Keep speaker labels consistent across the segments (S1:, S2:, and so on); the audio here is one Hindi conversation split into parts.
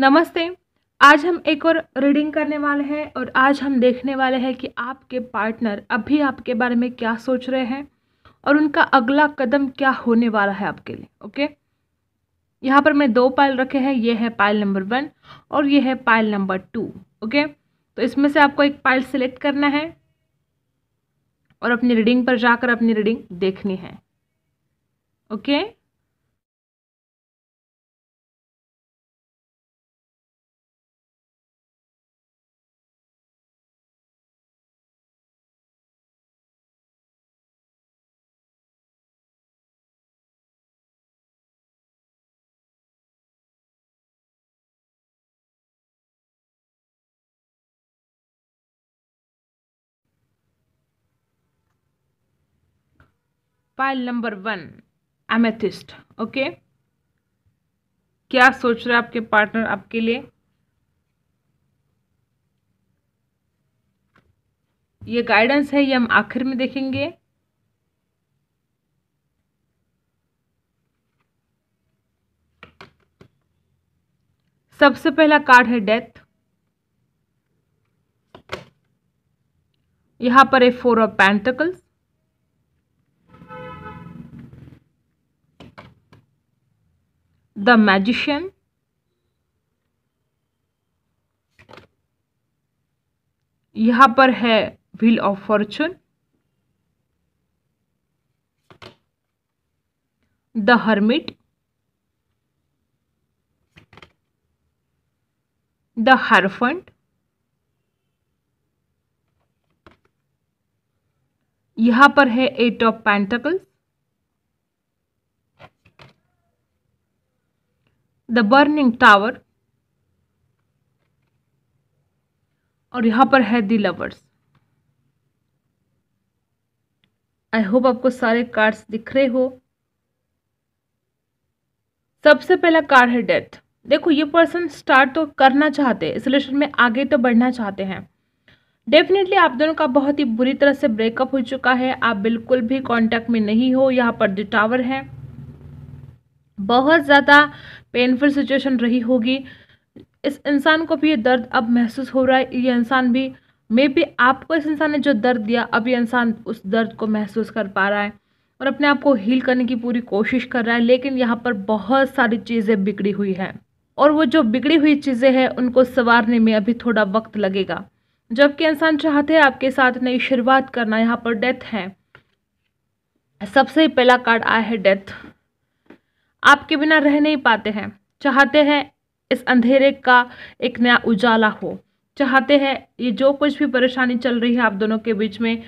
S1: नमस्ते आज हम एक और रीडिंग करने वाले हैं और आज हम देखने वाले हैं कि आपके पार्टनर अभी आपके बारे में क्या सोच रहे हैं और उनका अगला कदम क्या होने वाला है आपके लिए ओके यहाँ पर मैं दो पाइल रखे हैं ये है पाइल नंबर वन और ये है पाइल नंबर टू ओके तो इसमें से आपको एक पाइल सेलेक्ट करना है और अपनी रीडिंग पर जाकर अपनी रीडिंग देखनी है okay pile number one amethyst okay क्या सोच रहे आपके पार्टनर आपके लिए ये गाइडेंस है ये हम आखिर में देखेंगे सबसे पहला कार्ड है डेथ यहां पर है four of pentacles the magician यहां पर है wheel of fortune the hermit the hierophant यहां पर है eight of pentacles the burning tower और यहाँ पर है दी लवर्स आई होप आपको सारे कार्ड्स दिख रहे हो सबसे पहला कार्ड है डेथ देखो ये पर्सन स्टार्ट तो करना चाहते हैं इस रिलेशन में आगे तो बढ़ना चाहते हैं डेफिनेटली आप दोनों का बहुत ही बुरी तरह से ब्रेकअप हो चुका है आप बिल्कुल भी कांटेक्ट में नहीं हो यहाँ पर द टावर है बहुत ज़्यादा पेनफुल सिचुएशन रही होगी इस इंसान को भी ये दर्द अब महसूस हो रहा है ये इंसान भी मे बी आपको इस इंसान ने जो दर्द दिया अब ये इंसान उस दर्द को महसूस कर पा रहा है और अपने आप को हील करने की पूरी कोशिश कर रहा है लेकिन यहाँ पर बहुत सारी चीज़ें बिगड़ी हुई हैं और वो जो बिगड़ी हुई चीज़ें हैं उनको संवारने में अभी थोड़ा वक्त लगेगा जबकि इंसान चाहते हैं आपके साथ नई शुरुआत करना यहाँ पर डेथ है सबसे पहला कार्ड आया है डेथ आपके बिना रह नहीं पाते हैं चाहते हैं इस अंधेरे का एक नया उजाला हो चाहते हैं ये जो कुछ भी परेशानी चल रही है आप दोनों के बीच में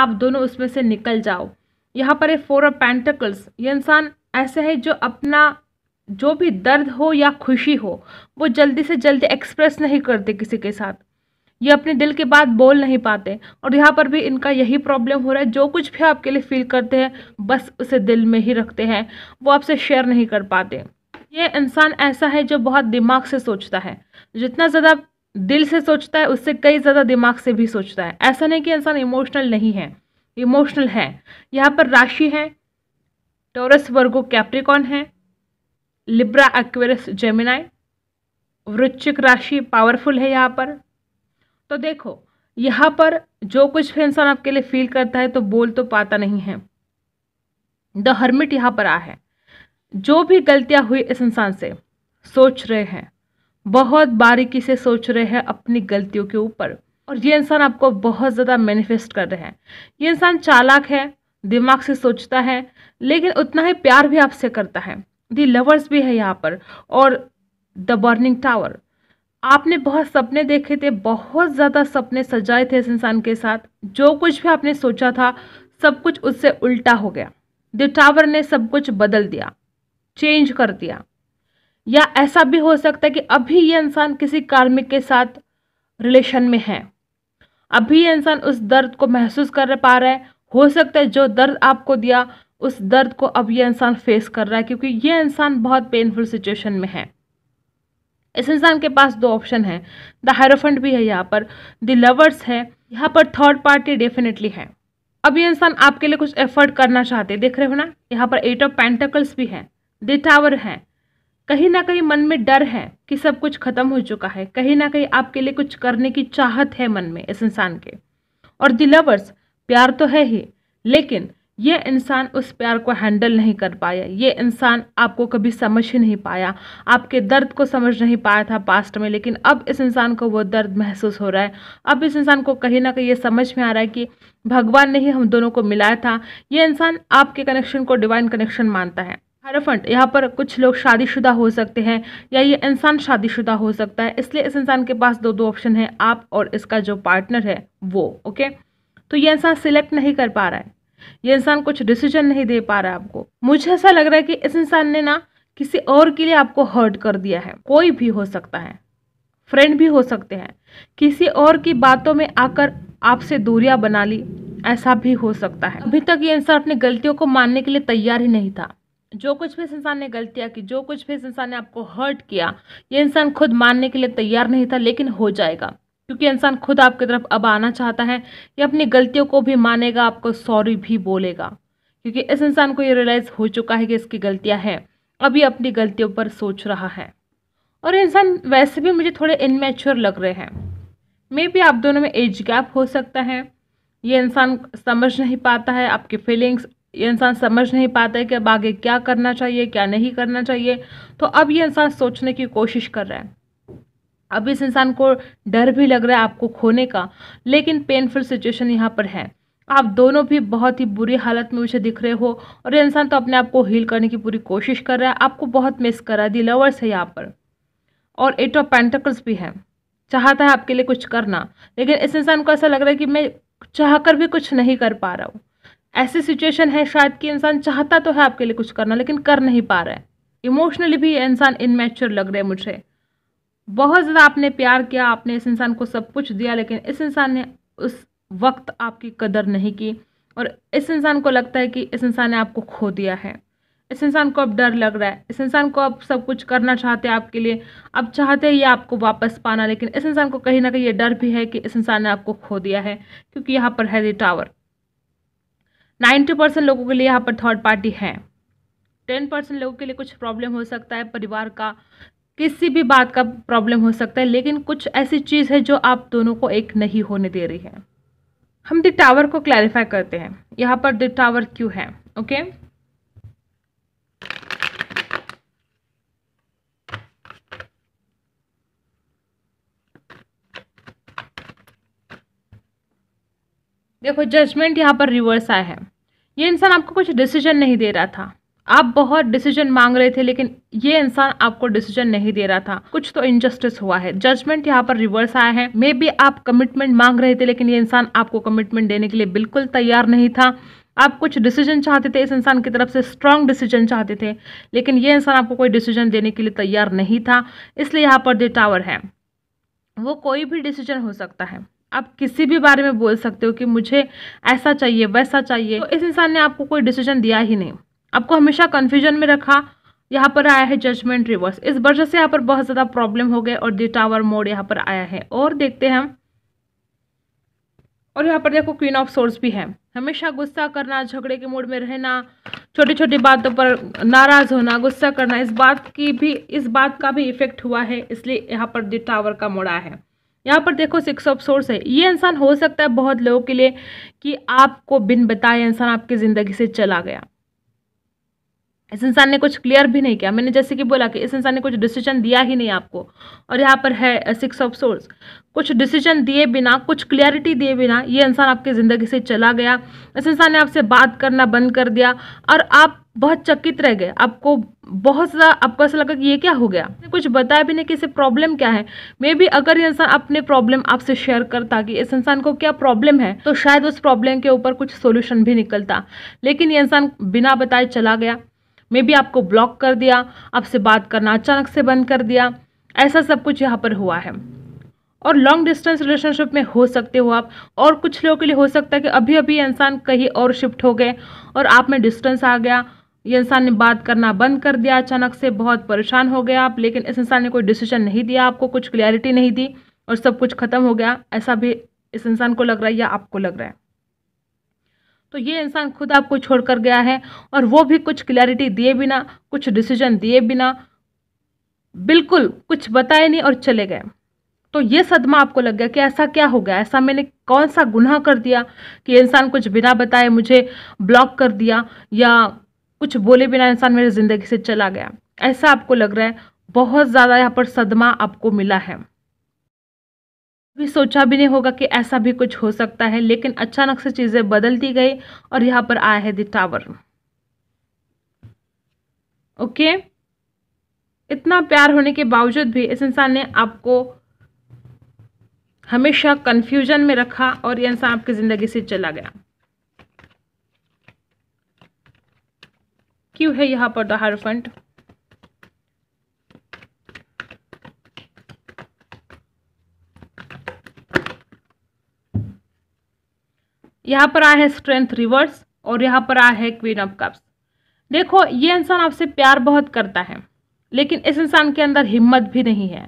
S1: आप दोनों उसमें से निकल जाओ यहाँ पर ये फोर ऑफ पेंटिकल्स ये इंसान ऐसे है जो अपना जो भी दर्द हो या खुशी हो वो जल्दी से जल्दी एक्सप्रेस नहीं करते किसी के साथ ये अपने दिल की बात बोल नहीं पाते और यहाँ पर भी इनका यही प्रॉब्लम हो रहा है जो कुछ भी आपके लिए फील करते हैं बस उसे दिल में ही रखते हैं वो आपसे शेयर नहीं कर पाते ये इंसान ऐसा है जो बहुत दिमाग से सोचता है जितना ज़्यादा दिल से सोचता है उससे कई ज़्यादा दिमाग से भी सोचता है ऐसा नहीं कि इंसान इमोशनल नहीं है इमोशनल है यहाँ पर राशि है टोरस वर्गो कैप्रिकॉन है लिब्रा एक्वेरस जेमिनाई वृश्चिक राशि पावरफुल है यहाँ पर तो देखो यहाँ पर जो कुछ भी इंसान आपके लिए फील करता है तो बोल तो पाता नहीं है द हर्मिट यहाँ पर आ है जो भी गलतियाँ हुई इस इंसान से सोच रहे हैं बहुत बारीकी से सोच रहे हैं अपनी गलतियों के ऊपर और ये इंसान आपको बहुत ज़्यादा मैनिफेस्ट कर रहे हैं ये इंसान चालाक है दिमाग से सोचता है लेकिन उतना ही प्यार भी आपसे करता है दी लवर्स भी है यहाँ पर और द बर्निंग टावर आपने बहुत सपने देखे थे बहुत ज़्यादा सपने सजाए थे इस इंसान के साथ जो कुछ भी आपने सोचा था सब कुछ उससे उल्टा हो गया द टावर ने सब कुछ बदल दिया चेंज कर दिया या ऐसा भी हो सकता है कि अभी ये इंसान किसी कार्मिक के साथ रिलेशन में है अभी ये इंसान उस दर्द को महसूस कर पा रहा है हो सकता है जो दर्द आपको दिया उस दर्द को अब ये इंसान फेस कर रहा है क्योंकि ये इंसान बहुत पेनफुल सिचुएशन में है इस इंसान के पास दो ऑप्शन है द हायरोफंड भी है यहाँ पर द लवर्स है यहाँ पर थर्ड पार्टी डेफिनेटली है अब ये इंसान आपके लिए कुछ एफर्ट करना चाहते देख रहे हो ना यहाँ पर एट ऑफ पैंटकल्स भी है द टावर है कहीं ना कहीं मन में डर है कि सब कुछ खत्म हो चुका है कहीं ना कहीं आपके लिए कुछ करने की चाहत है मन में इस इंसान के और द लवर्स प्यार तो है ही लेकिन ये इंसान उस प्यार को हैंडल नहीं कर पाया ये इंसान आपको कभी समझ ही नहीं पाया आपके दर्द को समझ नहीं पाया था पास्ट में लेकिन अब इस इंसान को वो दर्द महसूस हो रहा है अब इस इंसान को कहीं ना कहीं ये समझ में आ रहा है कि भगवान ने ही हम दोनों को मिलाया था ये इंसान आपके कनेक्शन को डिवाइन कनेक्शन मानता है फंड यहाँ पर कुछ लोग शादीशुदा हो सकते हैं या ये इंसान शादीशुदा हो सकता है इसलिए इस इंसान के पास दो दो ऑप्शन है आप और इसका जो पार्टनर है वो ओके तो ये इंसान सिलेक्ट नहीं कर पा रहा है ये इंसान कुछ डिसीजन नहीं दे पा रहा है आपको मुझे ऐसा लग रहा है कि इस इंसान ने ना किसी और के लिए आपको हर्ट कर दिया है कोई भी हो सकता है फ्रेंड भी हो सकते हैं किसी और की बातों में आकर आपसे दूरियां बना ली ऐसा भी हो सकता है अभी तक ये इंसान अपनी गलतियों को मानने के लिए तैयार ही नहीं था जो कुछ भी इस इंसान ने गलतियाँ की जो कुछ भी इस इंसान ने आपको हर्ट किया ये इंसान खुद मानने के लिए तैयार नहीं था लेकिन हो जाएगा क्योंकि इंसान खुद आपकी तरफ अब आना चाहता है या अपनी गलतियों को भी मानेगा आपको सॉरी भी बोलेगा क्योंकि इस इंसान को ये रियलाइज़ हो चुका है कि इसकी गलतियाँ हैं अभी अपनी गलतियों पर सोच रहा है और इंसान वैसे भी मुझे थोड़े इनमेच्योर लग रहे हैं मे भी आप दोनों में एज गैप हो सकता है ये इंसान समझ नहीं पाता है आपकी फीलिंग्स ये इंसान समझ नहीं पाता है कि अब आगे क्या करना चाहिए क्या नहीं करना चाहिए तो अब ये इंसान सोचने की कोशिश कर रहा है अब इस इंसान को डर भी लग रहा है आपको खोने का लेकिन पेनफुल सिचुएशन यहाँ पर है आप दोनों भी बहुत ही बुरी हालत में उसे दिख रहे हो और ये इंसान तो अपने आप को हील करने की पूरी कोशिश कर रहा है आपको बहुत मिस करा दी लवर्स है यहाँ पर और एट ऑफ पेंटकल्स भी है चाहता है आपके लिए कुछ करना लेकिन इस इंसान को ऐसा लग रहा है कि मैं चाह कर भी कुछ नहीं कर पा रहा हूँ ऐसी सिचुएशन है शायद कि इंसान चाहता तो है आपके लिए कुछ करना लेकिन कर नहीं पा रहा है इमोशनली भी ये इंसान इनमेच्योर लग रहा है मुझे बहुत ज़्यादा आपने प्यार किया आपने इस इंसान को सब कुछ दिया लेकिन इस इंसान ने उस वक्त आपकी कदर नहीं की और इस इंसान को लगता है कि इस इंसान ने आपको खो दिया है इस इंसान को अब डर लग रहा है इस इंसान को अब सब कुछ करना चाहते हैं आपके लिए अब चाहते हैं ये आपको वापस पाना लेकिन इस इंसान को कहीं ना कहीं ये डर भी है कि इस इंसान ने आपको खो दिया है क्योंकि यहाँ पर है दी टावर नाइन्टी परसेंट लोगों के लिए यहाँ पर थर्ड पार्टी है टेन परसेंट लोगों के लिए कुछ प्रॉब्लम हो सकता है परिवार का किसी भी बात का प्रॉब्लम हो सकता है लेकिन कुछ ऐसी चीज़ है जो आप दोनों को एक नहीं होने दे रही है हम द टावर को क्लैरिफाई करते हैं यहाँ पर द टावर क्यों है ओके देखो जजमेंट यहाँ पर रिवर्स आया है ये इंसान आपको कुछ डिसीजन नहीं दे रहा था आप बहुत डिसीजन मांग रहे थे लेकिन ये इंसान आपको डिसीजन नहीं दे रहा था कुछ तो इनजस्टिस हुआ है जजमेंट यहाँ पर रिवर्स आया है मे बी आप कमिटमेंट मांग रहे थे लेकिन ये इंसान आपको कमिटमेंट देने के लिए बिल्कुल तैयार नहीं था आप कुछ डिसीजन चाहते थे इस इंसान की तरफ से स्ट्रांग डिसीजन चाहते थे लेकिन ये इंसान आपको कोई डिसीजन देने के लिए तैयार नहीं था इसलिए यहाँ पर जो टावर है वो कोई भी डिसीजन हो सकता है आप किसी भी बारे में बोल सकते हो कि मुझे ऐसा चाहिए वैसा चाहिए तो इस इंसान ने आपको कोई डिसीजन दिया ही नहीं आपको हमेशा कन्फ्यूजन में रखा यहाँ पर आया है जजमेंट रिवर्स इस वजह से यहाँ पर बहुत ज़्यादा प्रॉब्लम हो गए और दी टावर मोड यहाँ पर आया है और देखते हैं हम और यहाँ पर देखो क्वीन ऑफ सोर्स भी है हमेशा गुस्सा करना झगड़े के मूड में रहना छोटी छोटी बातों पर नाराज़ होना गुस्सा करना इस बात की भी इस बात का भी इफेक्ट हुआ है इसलिए यहाँ पर दी टावर का मोड़ा है यहाँ पर देखो सिक्स ऑफ सोर्स है ये इंसान हो सकता है बहुत लोगों के लिए कि आपको बिन बताए इंसान आपकी ज़िंदगी से चला गया इस इंसान ने कुछ क्लियर भी नहीं किया मैंने जैसे कि बोला कि इस इंसान ने कुछ डिसीजन दिया ही नहीं आपको और यहाँ पर है सिक्स ऑफ सोर्स कुछ डिसीजन दिए बिना कुछ क्लियरिटी दिए बिना ये इंसान आपकी ज़िंदगी से चला गया इस इंसान ने आपसे बात करना बंद कर दिया और आप बहुत चकित रह गए आपको बहुत ज़्यादा आपको ऐसा लगा कि ये क्या हो गया कुछ बताया भी नहीं कि इसे प्रॉब्लम क्या है मे बी अगर ये इंसान अपने प्रॉब्लम आपसे शेयर करता कि इस इंसान को क्या प्रॉब्लम है तो शायद उस प्रॉब्लम के ऊपर कुछ सोल्यूशन भी निकलता लेकिन ये इंसान बिना बताए चला गया मे भी आपको ब्लॉक कर दिया आपसे बात करना अचानक से बंद कर दिया ऐसा सब कुछ यहाँ पर हुआ है और लॉन्ग डिस्टेंस रिलेशनशिप में हो सकते हो आप और कुछ लोगों के लिए हो सकता है कि अभी अभी इंसान कहीं और शिफ्ट हो गए और आप में डिस्टेंस आ गया ये इंसान ने बात करना बंद कर दिया अचानक से बहुत परेशान हो गया आप लेकिन इस इंसान ने कोई डिसीजन नहीं दिया आपको कुछ क्लैरिटी नहीं दी और सब कुछ खत्म हो गया ऐसा भी इस इंसान को लग रहा है या आपको लग रहा है तो ये इंसान खुद आपको छोड़ कर गया है और वो भी कुछ क्लैरिटी दिए बिना कुछ डिसीजन दिए बिना बिल्कुल कुछ बताए नहीं और चले गए तो ये सदमा आपको लग गया कि ऐसा क्या हो गया ऐसा मैंने कौन सा गुनाह कर दिया कि इंसान कुछ बिना बताए मुझे ब्लॉक कर दिया या कुछ बोले बिना इंसान मेरी ज़िंदगी से चला गया ऐसा आपको लग रहा है बहुत ज़्यादा यहाँ पर सदमा आपको मिला है भी सोचा भी नहीं होगा कि ऐसा भी कुछ हो सकता है लेकिन अचानक से चीज़ें बदलती गई और यहाँ पर आया है द टावर ओके इतना प्यार होने के बावजूद भी इस इंसान ने आपको हमेशा कन्फ्यूजन में रखा और यह इंसान आपकी ज़िंदगी से चला गया क्यों है यहाँ पर दहार फंड यहाँ पर आया है स्ट्रेंथ रिवर्स और यहाँ पर आया है क्वीन ऑफ कप्स देखो ये इंसान आपसे प्यार बहुत करता है लेकिन इस इंसान के अंदर हिम्मत भी नहीं है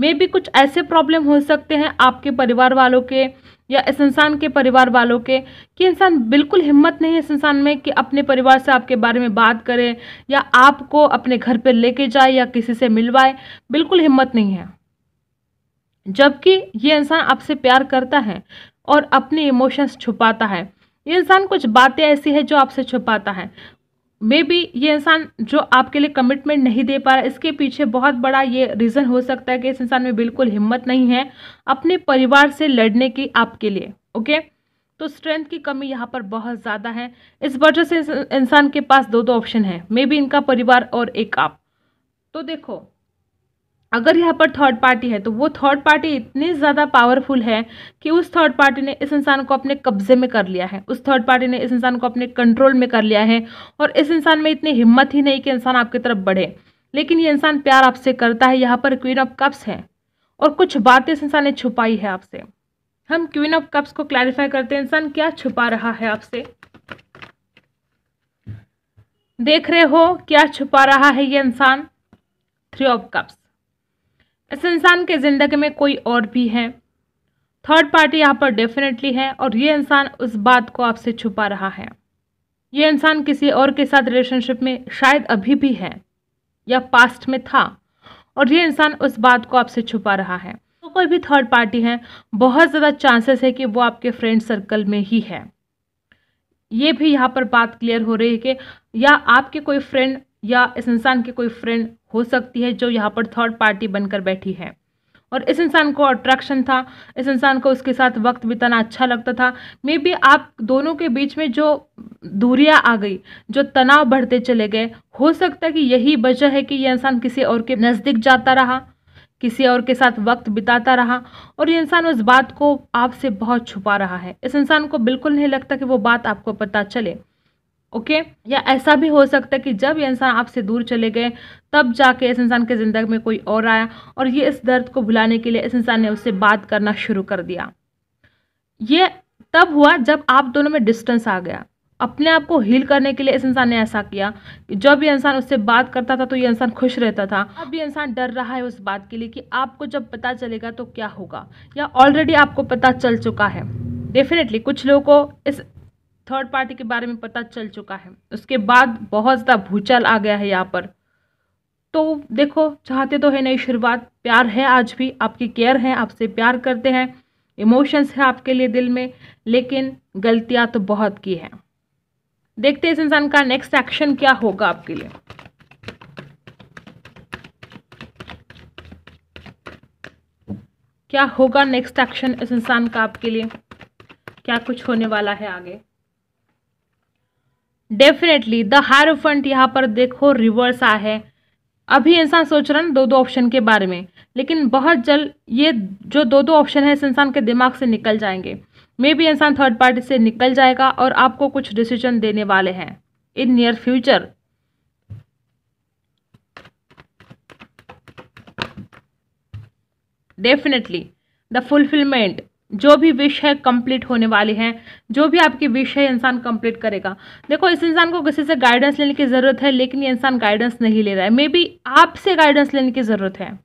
S1: मे भी कुछ ऐसे प्रॉब्लम हो सकते हैं आपके परिवार वालों के या इस इंसान के परिवार वालों के कि इंसान बिल्कुल हिम्मत नहीं है इस इंसान में कि अपने परिवार से आपके बारे में बात करे या आपको अपने घर पर लेके जाए या किसी से मिलवाए बिल्कुल हिम्मत नहीं है जबकि ये इंसान आपसे प्यार करता है और अपने इमोशंस छुपाता है ये इंसान कुछ बातें ऐसी है जो आपसे छुपाता है मे बी ये इंसान जो आपके लिए कमिटमेंट नहीं दे पा रहा इसके पीछे बहुत बड़ा ये रीज़न हो सकता है कि इस इंसान में बिल्कुल हिम्मत नहीं है अपने परिवार से लड़ने की आपके लिए ओके तो स्ट्रेंथ की कमी यहाँ पर बहुत ज़्यादा है इस वजह से इंसान के पास दो दो ऑप्शन है मे बी इनका परिवार और एक आप तो देखो अगर यहाँ पर थर्ड पार्टी है तो वो थर्ड पार्टी इतनी ज़्यादा पावरफुल है कि उस थर्ड पार्टी ने इस इंसान को अपने कब्जे में कर लिया है उस थर्ड पार्टी ने इस इंसान को अपने कंट्रोल में कर लिया है और इस इंसान में इतनी हिम्मत ही नहीं कि इंसान आपकी तरफ बढ़े लेकिन ये इंसान प्यार आपसे करता है यहाँ पर क्वीन ऑफ कप्स है और कुछ बातें इस इंसान ने छुपाई है आपसे हम क्वीन ऑफ कप्स को क्लैरिफाई करते हैं इंसान क्या छुपा रहा है आपसे देख रहे हो क्या छुपा रहा है ये इंसान थ्री ऑफ कप्स इस इंसान के ज़िंदगी में कोई और भी है थर्ड पार्टी यहाँ पर डेफिनेटली है और ये इंसान उस बात को आपसे छुपा रहा है ये इंसान किसी और के साथ रिलेशनशिप में शायद अभी भी है या पास्ट में था और ये इंसान उस बात को आपसे छुपा रहा है तो कोई भी थर्ड पार्टी है बहुत ज़्यादा चांसेस है कि वो आपके फ्रेंड सर्कल में ही है ये भी यहाँ पर बात क्लियर हो रही है कि या आपके कोई फ्रेंड या इस इंसान की कोई फ्रेंड हो सकती है जो यहाँ पर थर्ड पार्टी बनकर बैठी है और इस इंसान को अट्रैक्शन था इस इंसान को उसके साथ वक्त बिताना अच्छा लगता था मे बी आप दोनों के बीच में जो दूरियां आ गई जो तनाव बढ़ते चले गए हो सकता है कि यही वजह है कि यह इंसान किसी और के नज़दीक जाता रहा किसी और के साथ वक्त बिताता रहा और ये इंसान उस बात को आपसे बहुत छुपा रहा है इस इंसान को बिल्कुल नहीं लगता कि वो बात आपको पता चले ओके या ऐसा भी हो सकता है कि जब ये इंसान आपसे दूर चले गए तब जाके इस इंसान के ज़िंदगी में कोई और आया और ये इस दर्द को भुलाने के लिए इस इंसान ने उससे बात करना शुरू कर दिया ये तब हुआ जब आप दोनों में डिस्टेंस आ गया अपने आप को हील करने के लिए इस इंसान ने ऐसा किया कि जब ये इंसान उससे बात करता था तो ये इंसान खुश रहता था अब ये इंसान डर रहा है उस बात के लिए कि आपको जब पता चलेगा तो क्या होगा या ऑलरेडी आपको पता चल चुका है डेफिनेटली कुछ लोगों को इस थर्ड पार्टी के बारे में पता चल चुका है उसके बाद बहुत ज़्यादा भूचाल आ गया है यहाँ पर तो देखो चाहते तो है नई शुरुआत प्यार है आज भी आपकी केयर है आपसे प्यार करते हैं इमोशंस है आपके लिए दिल में लेकिन गलतियाँ तो बहुत की हैं देखते हैं इस इंसान का नेक्स्ट एक्शन क्या होगा आपके लिए क्या होगा नेक्स्ट एक्शन इस इंसान का आपके लिए क्या कुछ होने वाला है आगे डेफिनेटली द हायर हायरोफंट यहाँ पर देखो रिवर्स आ है अभी इंसान सोच रहा है दो दो ऑप्शन के बारे में लेकिन बहुत जल्द ये जो दो दो ऑप्शन है इस इंसान के दिमाग से निकल जाएंगे मे बी इंसान थर्ड पार्टी से निकल जाएगा और आपको कुछ डिसीजन देने वाले हैं in near future definitely the fulfilment जो भी विश है कंप्लीट होने वाले हैं जो भी आपकी विश है इंसान कंप्लीट करेगा देखो इस इंसान को किसी से गाइडेंस लेने की ज़रूरत है लेकिन ये इंसान गाइडेंस नहीं ले रहा है मे बी आपसे गाइडेंस लेने की ज़रूरत है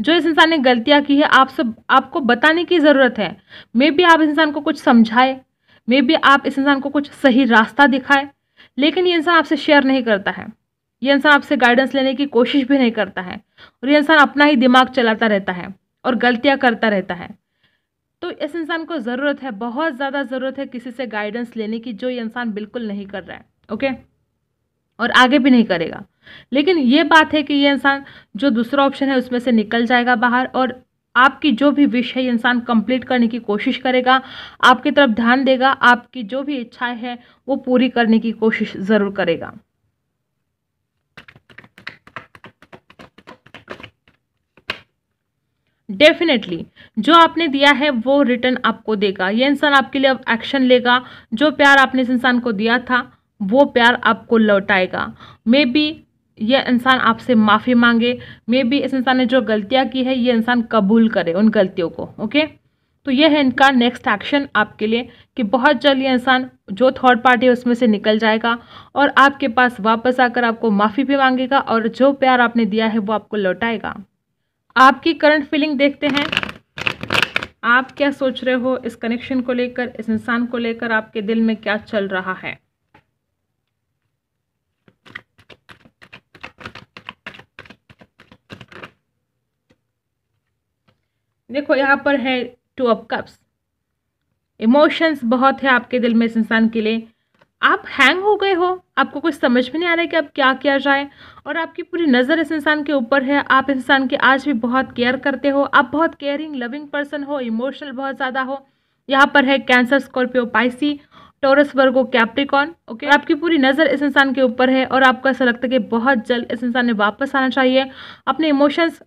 S1: जो इस इंसान ने गलतियाँ की है आपसे आपको बताने की ज़रूरत है मे बी आप इस इंसान को कुछ समझाए मे बी आप इस इंसान को कुछ सही रास्ता दिखाए लेकिन ये इंसान आपसे शेयर नहीं करता है ये इंसान आपसे गाइडेंस लेने की कोशिश भी नहीं करता है और ये इंसान अपना ही दिमाग चलाता रहता है और गलतियाँ करता रहता है तो इस इंसान को ज़रूरत है बहुत ज़्यादा ज़रूरत है किसी से गाइडेंस लेने की जो ये इंसान बिल्कुल नहीं कर रहा है ओके और आगे भी नहीं करेगा लेकिन ये बात है कि ये इंसान जो दूसरा ऑप्शन है उसमें से निकल जाएगा बाहर और आपकी जो भी विश है इंसान कंप्लीट करने की कोशिश करेगा आपकी तरफ ध्यान देगा आपकी जो भी इच्छाएं हैं वो पूरी करने की कोशिश ज़रूर करेगा डेफिनेटली जो आपने दिया है वो रिटर्न आपको देगा ये इंसान आपके लिए अब एक्शन लेगा जो प्यार आपने इस इंसान को दिया था वो प्यार आपको लौटाएगा मे बी ये इंसान आपसे माफ़ी मांगे मे बी इस इंसान ने जो गलतियाँ की है ये इंसान कबूल करे उन गलतियों को ओके तो ये है इनका नेक्स्ट एक्शन आपके लिए कि बहुत जल्द ये इंसान जो थर्ड पार्टी है उसमें से निकल जाएगा और आपके पास वापस आकर आपको माफ़ी भी मांगेगा और जो प्यार आपने दिया है वो आपको लौटाएगा आपकी करंट फीलिंग देखते हैं आप क्या सोच रहे हो इस कनेक्शन को लेकर इस इंसान को लेकर आपके दिल में क्या चल रहा है देखो यहाँ पर है टू ऑफ कप्स इमोशंस बहुत है आपके दिल में इस इंसान के लिए आप हैंग हो गए हो आपको कुछ समझ में नहीं आ रहा है कि अब क्या किया जाए और आपकी पूरी नज़र इस इंसान के ऊपर है आप इस इंसान की आज भी बहुत केयर करते हो आप बहुत केयरिंग लविंग पर्सन हो इमोशनल बहुत ज़्यादा हो यहाँ पर है Cancer Scorpio Pisces Taurus Virgo Capricorn okay आपकी पूरी नज़र इस इंसान के ऊपर है और आपको ऐसा लगता है कि बहुत जल्द इस इंसान ने वापस आना चाहिए अपने इमोशंस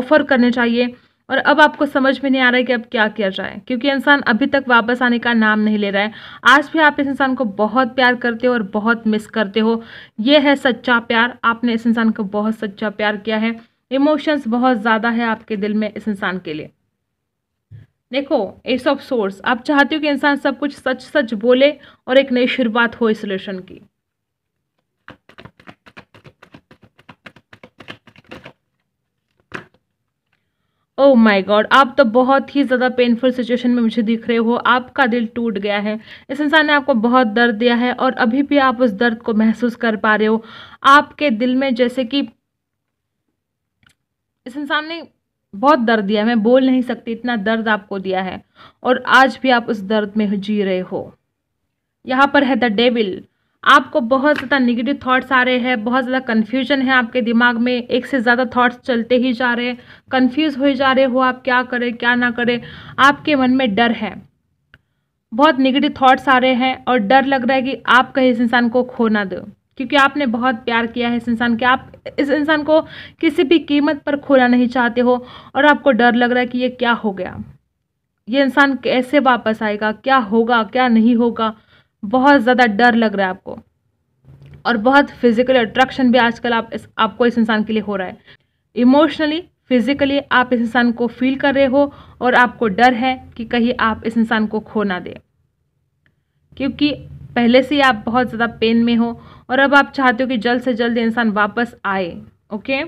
S1: ऑफर करने चाहिए और अब आपको समझ में नहीं आ रहा है कि अब क्या किया जाए क्योंकि इंसान अभी तक वापस आने का नाम नहीं ले रहा है आज भी आप इस इंसान को बहुत प्यार करते हो और बहुत मिस करते हो ये है सच्चा प्यार आपने इस इंसान को बहुत सच्चा प्यार किया है इमोशंस बहुत ज़्यादा है आपके दिल में इस इंसान के लिए देखो एस ऑफ सोर्स आप चाहते हो कि इंसान सब कुछ सच सच बोले और एक नई शुरुआत हो इस रिलेशन की ओ माई गॉड आप तो बहुत ही ज़्यादा पेनफुल सिचुएशन में मुझे दिख रहे हो आपका दिल टूट गया है इस इंसान ने आपको बहुत दर्द दिया है और अभी भी आप उस दर्द को महसूस कर पा रहे हो आपके दिल में जैसे कि इस इंसान ने बहुत दर्द दिया मैं बोल नहीं सकती इतना दर्द आपको दिया है और आज भी आप उस दर्द में जी रहे हो यहाँ पर है द डेविल आपको बहुत ज़्यादा निगेटिव थॉट्स आ रहे हैं बहुत ज़्यादा कन्फ्यूजन है आपके दिमाग में एक से ज़्यादा थॉट्स चलते ही जा रहे हैं कन्फ्यूज़ हो जा रहे हो आप क्या करें क्या ना करें आपके मन में डर है बहुत निगेटिव थॉट्स आ रहे हैं और डर लग रहा है कि आप कहीं इस इंसान को खो ना दो क्योंकि आपने बहुत प्यार किया है इस इंसान के आप इस इंसान को किसी भी कीमत पर खोना नहीं चाहते हो और आपको डर लग रहा है कि ये क्या हो गया ये इंसान कैसे वापस आएगा क्या होगा क्या नहीं होगा बहुत ज़्यादा डर लग रहा है आपको और बहुत फिजिकल अट्रैक्शन भी आजकल आप इस आपको इस इंसान के लिए हो रहा है इमोशनली फिजिकली आप इस इंसान को फील कर रहे हो और आपको डर है कि कहीं आप इस इंसान को खो ना दें क्योंकि पहले से ही आप बहुत ज़्यादा पेन में हो और अब आप चाहते हो कि जल्द से जल्द इंसान वापस आए ओके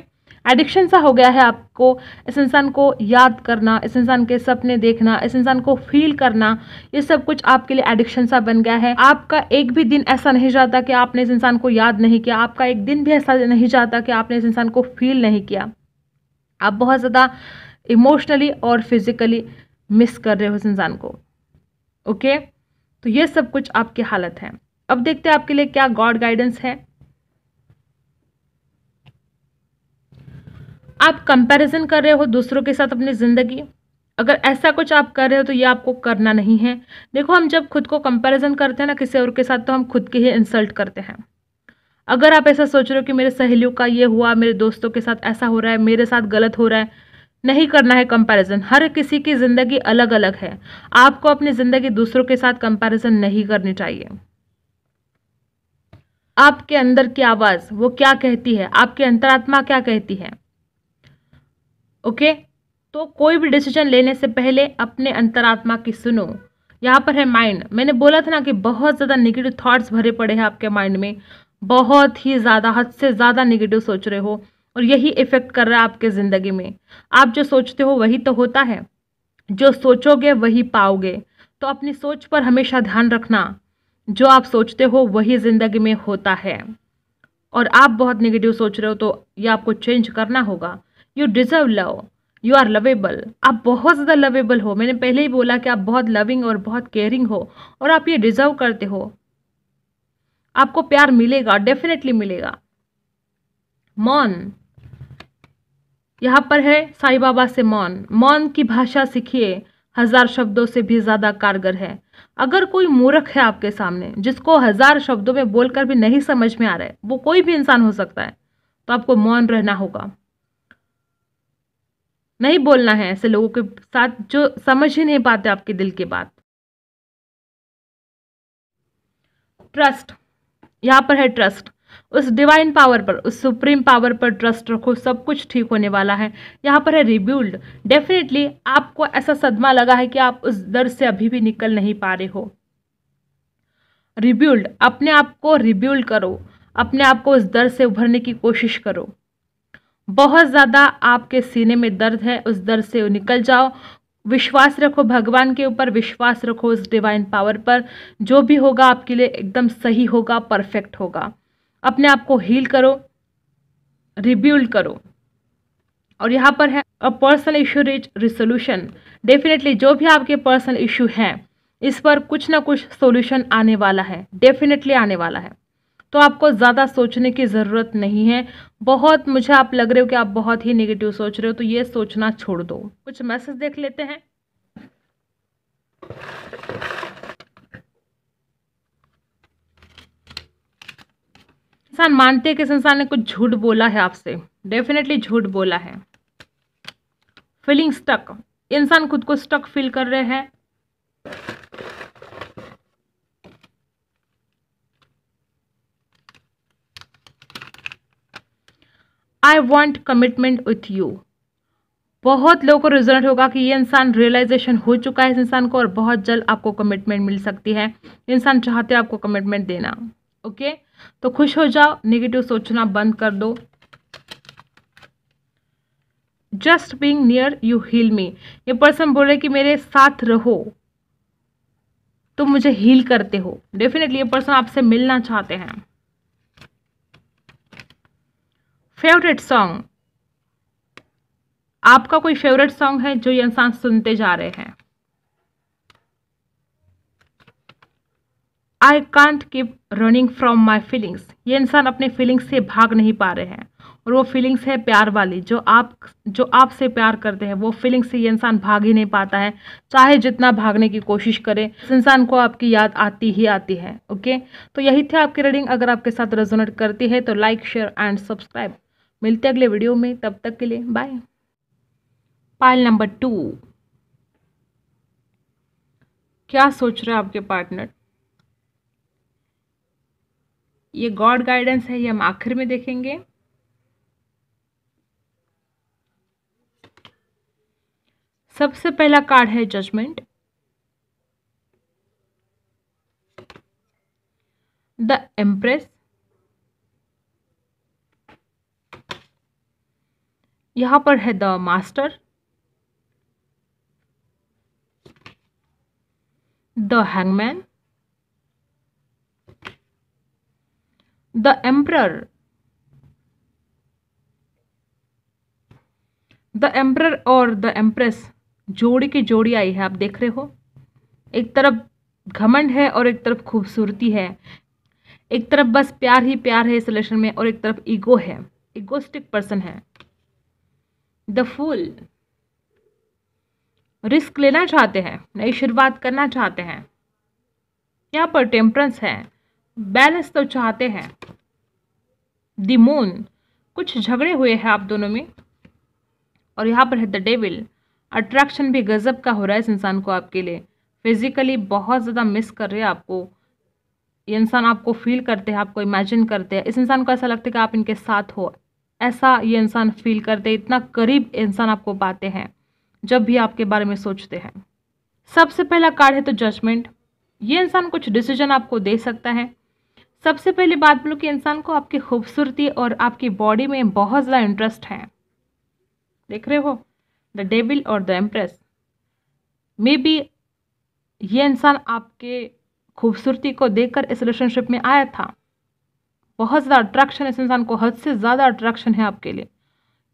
S1: एडिक्शन सा हो गया है आपको इस इंसान को याद करना इस इंसान के सपने देखना इस इंसान को फील करना ये सब कुछ आपके लिए एडिक्शन सा बन गया है आपका एक भी दिन ऐसा नहीं जाता कि आपने इस इंसान को याद नहीं किया आपका एक दिन भी ऐसा नहीं जाता कि आपने इस इंसान को फील नहीं किया आप बहुत ज़्यादा इमोशनली और फिज़िकली मिस कर रहे हो उस इंसान को ओके तो ये सब कुछ आपकी हालत है अब देखते हैं आपके लिए क्या गॉड गाइडेंस है आप कंपैरिजन कर रहे हो दूसरों के साथ अपनी ज़िंदगी अगर ऐसा कुछ आप कर रहे हो तो ये आपको करना नहीं है देखो हम जब खुद को कंपैरिजन करते हैं ना किसी और के साथ तो हम खुद के ही इंसल्ट करते हैं अगर आप ऐसा सोच रहे हो कि मेरे सहेलियों का ये हुआ मेरे दोस्तों के साथ ऐसा हो रहा है मेरे साथ गलत हो रहा है नहीं करना है कंपैरिजन हर किसी की ज़िंदगी अलग अलग है आपको अपनी ज़िंदगी दूसरों के साथ कंपैरिजन नहीं करनी चाहिए आपके अंदर की आवाज़ वो क्या कहती है आपकी अंतरात्मा क्या कहती है ओके तो कोई भी डिसीजन लेने से पहले अपने अंतरात्मा की सुनो यहाँ पर है माइंड मैंने बोला था ना कि बहुत ज़्यादा निगेटिव थाट्स भरे पड़े हैं आपके माइंड में बहुत ही ज़्यादा हद से ज़्यादा निगेटिव सोच रहे हो और यही इफ़ेक्ट कर रहा है आपके ज़िंदगी में आप जो सोचते हो वही तो होता है जो सोचोगे वही पाओगे तो अपनी सोच पर हमेशा ध्यान रखना जो आप सोचते हो वही ज़िंदगी में होता है और आप बहुत निगेटिव सोच रहे हो तो ये आपको चेंज करना होगा you deserve love you are lovable आप बहुत ज़्यादा लवेबल हो मैंने पहले ही बोला कि आप बहुत लविंग और बहुत केयरिंग हो और आप ये डिजर्व करते हो आपको प्यार मिलेगा डेफिनेटली मिलेगा मौन यहाँ पर है साई बाबा से मौन मौन की भाषा सीखिए हजार शब्दों से भी ज़्यादा कारगर है अगर कोई मूर्ख है आपके सामने जिसको हजार शब्दों में बोलकर भी नहीं समझ में आ रहा है वो कोई भी इंसान हो सकता है तो आपको मौन रहना होगा नहीं बोलना है ऐसे लोगों के साथ जो समझ ही नहीं पाते आपके दिल की बात ट्रस्ट यहाँ पर है ट्रस्ट उस डिवाइन पावर पर उस सुप्रीम पावर पर ट्रस्ट रखो सब कुछ ठीक होने वाला है यहाँ पर है रिब्यूल्ड डेफिनेटली आपको ऐसा सदमा लगा है कि आप उस दर्द से अभी भी निकल नहीं पा रहे हो रिब्यूल्ड अपने आप को रिब्यूल्ड करो अपने आप को उस दर्द से उभरने की कोशिश करो बहुत ज़्यादा आपके सीने में दर्द है उस दर्द से निकल जाओ विश्वास रखो भगवान के ऊपर विश्वास रखो उस डिवाइन पावर पर जो भी होगा आपके लिए एकदम सही होगा परफेक्ट होगा अपने आप को हील करो रिब्यूल्ड करो और यहाँ पर है a personal issue reach resolution definitely जो भी आपके पर्सनल इशू हैं इस पर कुछ ना कुछ सोल्यूशन आने वाला है डेफिनेटली आने वाला है तो आपको ज़्यादा सोचने की ज़रूरत नहीं है बहुत मुझे आप लग रहे हो कि आप बहुत ही नेगेटिव सोच रहे हो तो ये सोचना छोड़ दो कुछ मैसेज देख लेते हैं इंसान मानते हैं कि इस इंसान ने कुछ झूठ बोला है आपसे डेफिनेटली झूठ बोला है फीलिंग स्टक इंसान खुद को स्टक फील कर रहे हैं I want commitment with you बहुत लोगों को रिजल्ट होगा कि ये इंसान रियलाइजेशन हो चुका है इस इंसान को और बहुत जल्द आपको कमिटमेंट मिल सकती है इंसान चाहते आपको कमिटमेंट देना ओके तो खुश हो जाओ नेगेटिव सोचना बंद कर दो just being near you heal me ये पर्सन बोल रहे कि मेरे साथ रहो तुम मुझे हील करते हो डेफिनेटली ये पर्सन आपसे मिलना चाहते हैं फेवरेट सॉन्ग आपका कोई फेवरेट सॉन्ग है जो ये इंसान सुनते जा रहे हैं I can't keep running from my feelings ये इंसान अपने फीलिंग्स से भाग नहीं पा रहे हैं और वो फीलिंग्स है प्यार वाली जो आप जो आपसे प्यार करते हैं वो फीलिंग्स से ये इंसान भाग ही नहीं पाता है चाहे जितना भागने की कोशिश करे इस इंसान को आपकी याद आती ही आती है ओके तो यही थे आपकी रीडिंग अगर आपके साथ रेजोनेट करती है तो लाइक शेयर एंड सब्सक्राइब मिलते अगले वीडियो में तब तक के लिए बाय पाइल नंबर टू क्या सोच रहे हो आपके पार्टनर ये गॉड गाइडेंस है ये हम आखिर में देखेंगे सबसे पहला कार्ड है जजमेंट द एम्प्रेस यहाँ पर है the master the hangman the emperor the emperor और द एम्प्रेस जोड़ी की जोड़ी आई है आप देख रहे हो एक तरफ घमंड है और एक तरफ खूबसूरती है एक तरफ बस प्यार ही प्यार है इस रिलेशन में और एक तरफ ईगो है इगोस्टिक पर्सन है द फूल रिस्क लेना चाहते हैं नई शुरुआत करना चाहते हैं यहाँ पर टेम्परेंस है बैलेंस तो चाहते हैं द मून कुछ झगड़े हुए हैं आप दोनों में और यहाँ पर है द डेविल अट्रैक्शन भी गजब का हो रहा है इस इंसान को आपके लिए फिजिकली बहुत ज़्यादा मिस कर रहे हैं आपको ये इंसान आपको फील करते हैं आपको इमेजिन करते हैं इस इंसान को ऐसा लगता है कि आप इनके साथ हो ऐसा ये इंसान फील करते हैं इतना करीब इंसान आपको पाते हैं जब भी आपके बारे में सोचते हैं सबसे पहला कार्ड है तो जजमेंट ये इंसान कुछ डिसीजन आपको दे सकता है सबसे पहले बात बोलो कि इंसान को आपकी खूबसूरती और आपकी बॉडी में बहुत ज़्यादा इंटरेस्ट है देख रहे हो द डेबिल और द एम्प्रेस मे बी ये इंसान आपके खूबसूरती को देखकर इस रिलेशनशिप में आया था बहुत ज़्यादा अट्रैक्शन इस इंसान को हद से ज़्यादा अट्रैक्शन है आपके लिए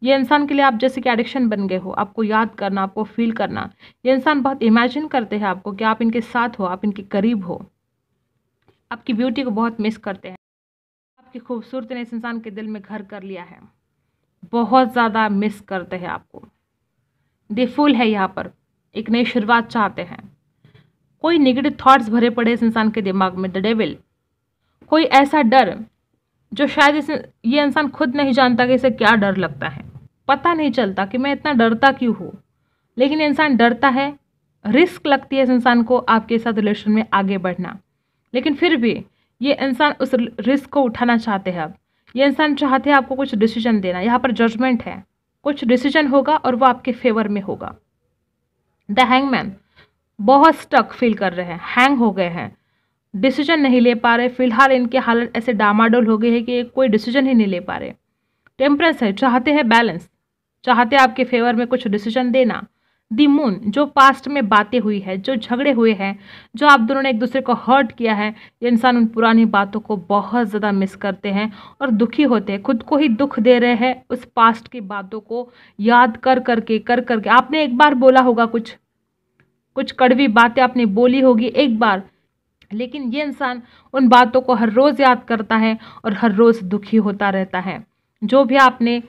S1: ये इंसान के लिए आप जैसे कि एडिक्शन बन गए हो आपको याद करना आपको फील करना ये इंसान बहुत इमेजिन करते हैं आपको कि आप इनके साथ हो आप इनके करीब हो आपकी ब्यूटी को बहुत मिस करते हैं आपकी खूबसूरती ने इस इंसान के दिल में घर कर लिया है बहुत ज़्यादा मिस करते हैं आपको डिफुल है यहाँ पर एक नई शुरुआत चाहते हैं कोई निगेटिव थाट्स भरे पड़े इस इंसान के दिमाग में द डेविल कोई ऐसा डर जो शायद इस ये इंसान खुद नहीं जानता कि इसे क्या डर लगता है पता नहीं चलता कि मैं इतना डरता क्यों हूँ लेकिन इंसान डरता है रिस्क लगती है इस इंसान को आपके साथ रिलेशन में आगे बढ़ना लेकिन फिर भी ये इंसान उस रिस्क को उठाना चाहते हैं अब ये इंसान चाहते हैं आपको कुछ डिसीजन देना यहाँ पर जजमेंट है कुछ डिसीजन होगा और वो आपके फेवर में होगा द हैंगमैन बहुत स्टक फील कर रहे हैं हैंग हो गए हैं डिसीजन नहीं ले पा रहे फिलहाल इनके हालत ऐसे डामाडोल हो गई है कि कोई डिसीजन ही नहीं ले पा रहे टेम्परेंस है चाहते हैं बैलेंस चाहते हैं आपके फेवर में कुछ डिसीजन देना दी मून जो पास्ट में बातें हुई है जो झगड़े हुए हैं जो आप दोनों ने एक दूसरे को हर्ट किया है ये इंसान उन पुरानी बातों को बहुत ज़्यादा मिस करते हैं और दुखी होते हैं खुद को ही दुख दे रहे हैं उस पास्ट की बातों को याद कर करके कर करके आपने एक बार बोला होगा कुछ कुछ कड़वी बातें आपने बोली होगी एक बार लेकिन ये इंसान उन बातों को हर रोज़ याद करता है और हर रोज़ दुखी होता रहता है जो भी आपने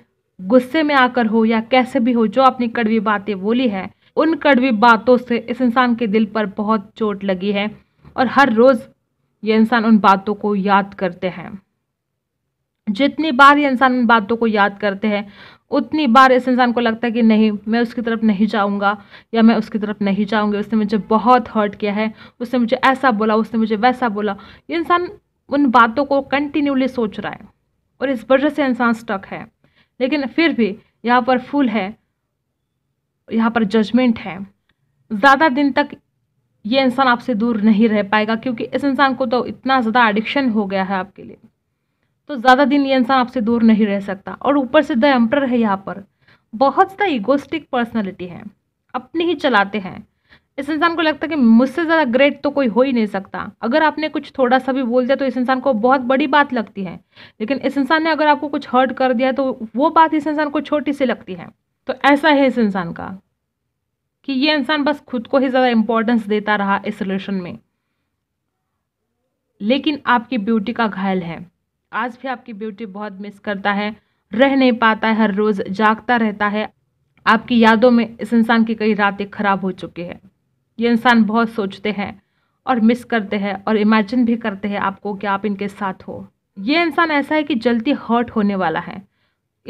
S1: गुस्से में आकर हो या कैसे भी हो जो आपने कड़वी बातें बोली है उन कड़वी बातों से इस इंसान के दिल पर बहुत चोट लगी है और हर रोज़ ये इंसान उन बातों को याद करते हैं जितनी बार ये इंसान उन बातों को याद करते हैं उतनी बार इस इंसान को लगता है कि नहीं मैं उसकी तरफ नहीं जाऊँगा या मैं उसकी तरफ नहीं जाऊँगी उसने मुझे बहुत हर्ट किया है उसने मुझे ऐसा बोला उसने मुझे वैसा बोला ये इंसान उन बातों को कंटिन्यूली सोच रहा है और इस वजह से इंसान स्टक है लेकिन फिर भी यहाँ पर फूल है यहाँ पर जजमेंट है ज़्यादा दिन तक ये इंसान आपसे दूर नहीं रह पाएगा क्योंकि इस इंसान को तो इतना ज़्यादा एडिक्शन हो गया है आपके लिए तो ज़्यादा दिन ये इंसान आपसे दूर नहीं रह सकता और ऊपर से द एम्पर है यहाँ पर बहुत ज़्यादा इगोस्टिक पर्सनैलिटी है अपनी ही चलाते हैं इस इंसान को लगता है कि मुझसे ज़्यादा ग्रेट तो कोई हो ही नहीं सकता अगर आपने कुछ थोड़ा सा भी बोल दिया तो इस इंसान को बहुत बड़ी बात लगती है लेकिन इस इंसान ने अगर आपको कुछ हर्ट कर दिया तो वो बात इस इंसान को छोटी सी लगती है तो ऐसा है इस इंसान का कि ये इंसान बस खुद को ही ज़्यादा इम्पोर्टेंस देता रहा इस रिलेशन में लेकिन आपकी ब्यूटी का घायल है आज भी आपकी ब्यूटी बहुत मिस करता है रह नहीं पाता है हर रोज़ जागता रहता है आपकी यादों में इस इंसान की कई रातें खराब हो चुकी है ये इंसान बहुत सोचते हैं और मिस करते हैं और इमेजिन भी करते हैं आपको कि आप इनके साथ हो ये इंसान ऐसा है कि जल्दी हर्ट होने वाला है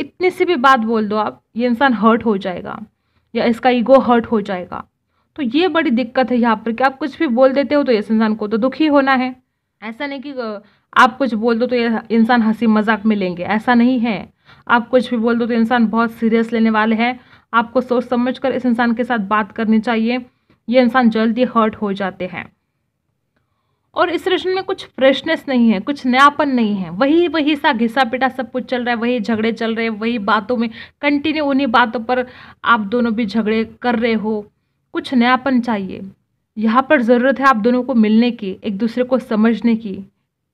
S1: इतनी सी भी बात बोल दो आप ये इंसान हर्ट हो जाएगा या इसका ईगो हर्ट हो जाएगा तो ये बड़ी दिक्कत है यहाँ पर कि आप कुछ भी बोल देते हो तो इस इंसान को तो दुखी होना है ऐसा नहीं कि आप कुछ बोल दो तो इंसान हंसी मजाक में लेंगे ऐसा नहीं है आप कुछ भी बोल दो तो इंसान बहुत सीरियस लेने वाले हैं आपको सोच समझ कर इस इंसान के साथ बात करनी चाहिए ये इंसान जल्दी हर्ट हो जाते हैं और इस रिलेशन में कुछ फ्रेशनेस नहीं है कुछ नयापन नहीं है वही वही सा घिसा पिटा सब कुछ चल रहा है वही झगड़े चल रहे हैं वही बातों में कंटिन्यू उन्हीं बातों पर आप दोनों भी झगड़े कर रहे हो कुछ नयापन चाहिए यहाँ पर ज़रूरत है आप दोनों को मिलने की एक दूसरे को समझने की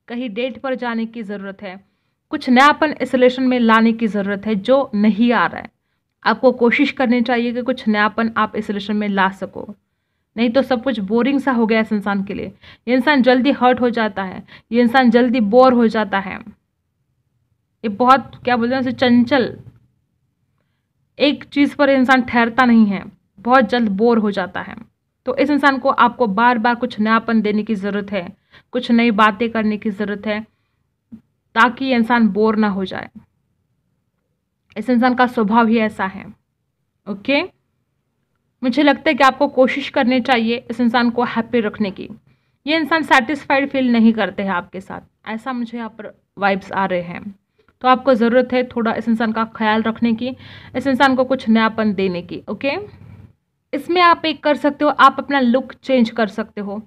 S1: कहीं डेट पर जाने की ज़रूरत है कुछ नयापन इस रिलेशन में लाने की ज़रूरत है जो नहीं आ रहा है आपको कोशिश करनी चाहिए कि कुछ नयापन आप इस रिलेशन में ला सको नहीं तो सब कुछ बोरिंग सा हो गया इस इंसान के लिए ये इंसान जल्दी हर्ट हो जाता है ये इंसान जल्दी बोर हो जाता है ये बहुत क्या बोलते हैं उसे चंचल एक चीज़ पर इंसान ठहरता नहीं है बहुत जल्द बोर हो जाता है तो इस इंसान को आपको बार बार कुछ नयापन देने की ज़रूरत है कुछ नई बातें करने की ज़रूरत है ताकि इंसान बोर ना हो जाए इस इंसान का स्वभाव ही ऐसा है ओके मुझे लगता है कि आपको कोशिश करनी चाहिए इस इंसान को हैप्पी रखने की ये इंसान सेटिस्फाइड फील नहीं करते हैं आपके साथ ऐसा मुझे यहाँ पर वाइब्स आ रहे हैं तो आपको ज़रूरत है थोड़ा इस इंसान का ख्याल रखने की इस इंसान को कुछ नयापन देने की ओके इसमें आप एक कर सकते हो आप अपना लुक चेंज कर सकते हो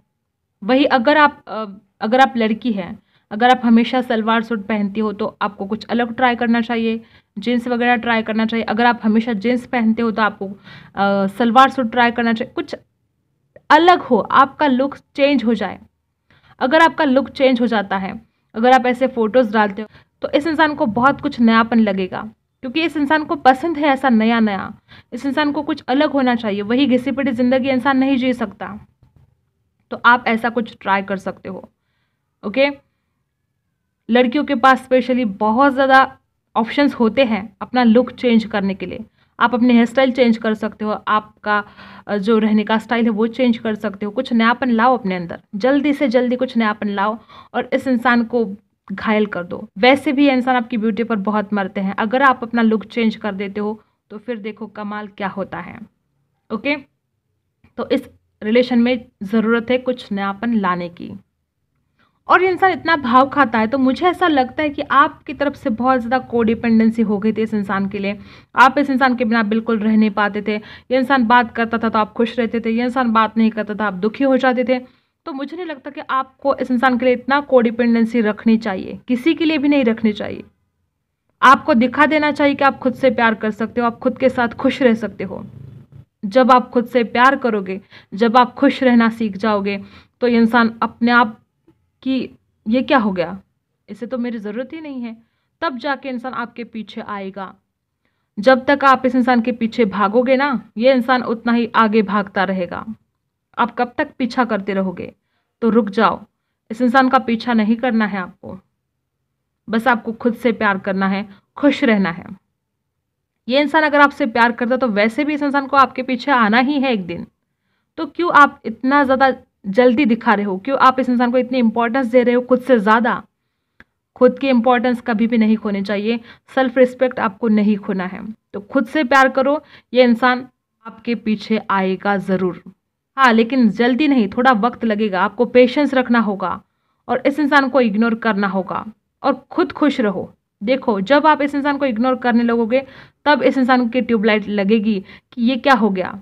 S1: वही अगर आप अगर आप लड़की हैं अगर आप हमेशा सलवार सूट पहनती हो तो आपको कुछ अलग ट्राई करना चाहिए जीन्स वगैरह ट्राई करना चाहिए अगर आप हमेशा जीन्स पहनते हो तो आपको सलवार सूट ट्राई करना चाहिए कुछ अलग हो आपका लुक चेंज हो जाए अगर आपका लुक चेंज हो जाता है अगर आप ऐसे फ़ोटोज़ डालते हो तो इस इंसान को बहुत कुछ नयापन लगेगा क्योंकि इस इंसान को पसंद है ऐसा नया नया इस इंसान को कुछ अलग होना चाहिए वही घिसी पिटी ज़िंदगी इंसान नहीं जी सकता तो आप ऐसा कुछ ट्राई कर सकते हो ओके लड़कियों के पास स्पेशली बहुत ज़्यादा ऑप्शंस होते हैं अपना लुक चेंज करने के लिए आप अपने हेयर स्टाइल चेंज कर सकते हो आपका जो रहने का स्टाइल है वो चेंज कर सकते हो कुछ नयापन लाओ अपने अंदर जल्दी से जल्दी कुछ नयापन लाओ और इस इंसान को घायल कर दो वैसे भी इंसान आपकी ब्यूटी पर बहुत मरते हैं अगर आप अपना लुक चेंज कर देते हो तो फिर देखो कमाल क्या होता है ओके तो इस रिलेशन में ज़रूरत है कुछ नयापन लाने की और ये इंसान इतना भाव खाता है तो मुझे ऐसा लगता है कि आपकी तरफ से बहुत ज़्यादा कोडिपेंडेंसी हो गई थी इस इंसान के लिए आप इस इंसान के बिना बिल्कुल रह नहीं पाते थे ये इंसान बात करता था तो आप खुश रहते थे ये इंसान बात नहीं करता था आप दुखी हो जाते थे तो मुझे नहीं लगता कि आपको इस इंसान के लिए इतना कोडिपेंडेंसी रखनी चाहिए किसी के लिए भी नहीं रखनी चाहिए आपको दिखा देना चाहिए कि आप खुद से प्यार कर सकते हो आप खुद के साथ खुश रह सकते हो जब आप खुद से प्यार करोगे जब आप खुश रहना सीख जाओगे तो इंसान अपने आप की ये क्या हो गया इसे तो मेरी ज़रूरत ही नहीं है तब जाके इंसान आपके पीछे आएगा जब तक आप इस इंसान के पीछे भागोगे ना ये इंसान उतना ही आगे भागता रहेगा आप कब तक पीछा करते रहोगे तो रुक जाओ इस इंसान का पीछा नहीं करना है आपको बस आपको खुद से प्यार करना है खुश रहना है ये इंसान अगर आपसे प्यार करता तो वैसे भी इस इंसान को आपके पीछे आना ही है एक दिन तो क्यों आप इतना ज़्यादा जल्दी दिखा रहे हो क्यों आप इस इंसान को इतनी इंपॉर्टेंस दे रहे हो खुद से ज़्यादा खुद की इम्पोर्टेंस कभी भी नहीं खोनी चाहिए सेल्फ रिस्पेक्ट आपको नहीं खोना है तो खुद से प्यार करो ये इंसान आपके पीछे आएगा ज़रूर हाँ लेकिन जल्दी नहीं थोड़ा वक्त लगेगा आपको पेशेंस रखना होगा और इस इंसान को इग्नोर करना होगा और खुद खुश रहो देखो जब आप इस इंसान को इग्नोर करने लगोगे तब इस इंसान की ट्यूबलाइट लगेगी कि ये क्या हो गया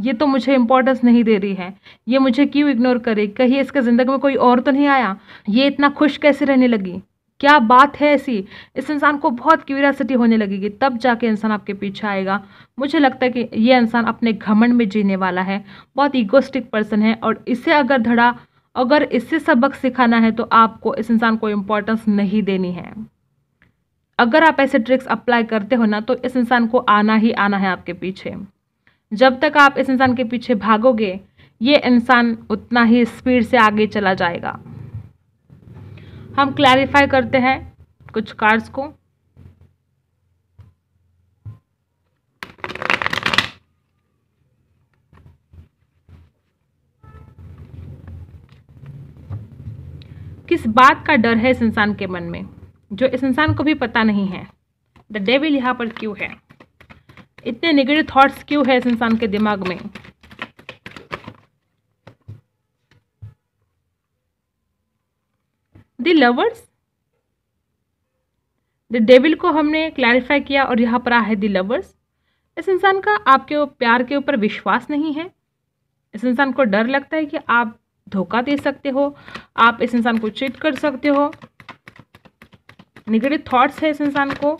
S1: ये तो मुझे इंपॉर्टेंस नहीं दे रही है ये मुझे क्यों इग्नोर करे कहीं इसके ज़िंदगी में कोई और तो नहीं आया ये इतना खुश कैसे रहने लगी क्या बात है ऐसी इस इंसान को बहुत क्यूरियासिटी होने लगेगी तब जाके इंसान आपके पीछे आएगा मुझे लगता है कि ये इंसान अपने घमंड में जीने वाला है बहुत ईगोस्टिक पर्सन है और इसे अगर धड़ा अगर इससे सबक सिखाना है तो आपको इस इंसान को इम्पोर्टेंस नहीं देनी है अगर आप ऐसे ट्रिक्स अप्लाई करते हो ना तो इस इंसान को आना ही आना है आपके पीछे जब तक आप इस इंसान के पीछे भागोगे ये इंसान उतना ही स्पीड से आगे चला जाएगा हम क्लैरिफाई करते हैं कुछ कार्ड्स को किस बात का डर है इस इंसान के मन में जो इस इंसान को भी पता नहीं है द डेविल यहाँ पर क्यों है इतने निगेटिव थॉट्स क्यों है इस इंसान के दिमाग में द लवर्स द डेविल को हमने क्लैरिफाई किया और यहाँ पर आ है द लवर्स इस इंसान का आपके प्यार के ऊपर विश्वास नहीं है इस इंसान को डर लगता है कि आप धोखा दे सकते हो आप इस इंसान को चिट कर सकते हो निगेटिव थॉट्स है इस इंसान को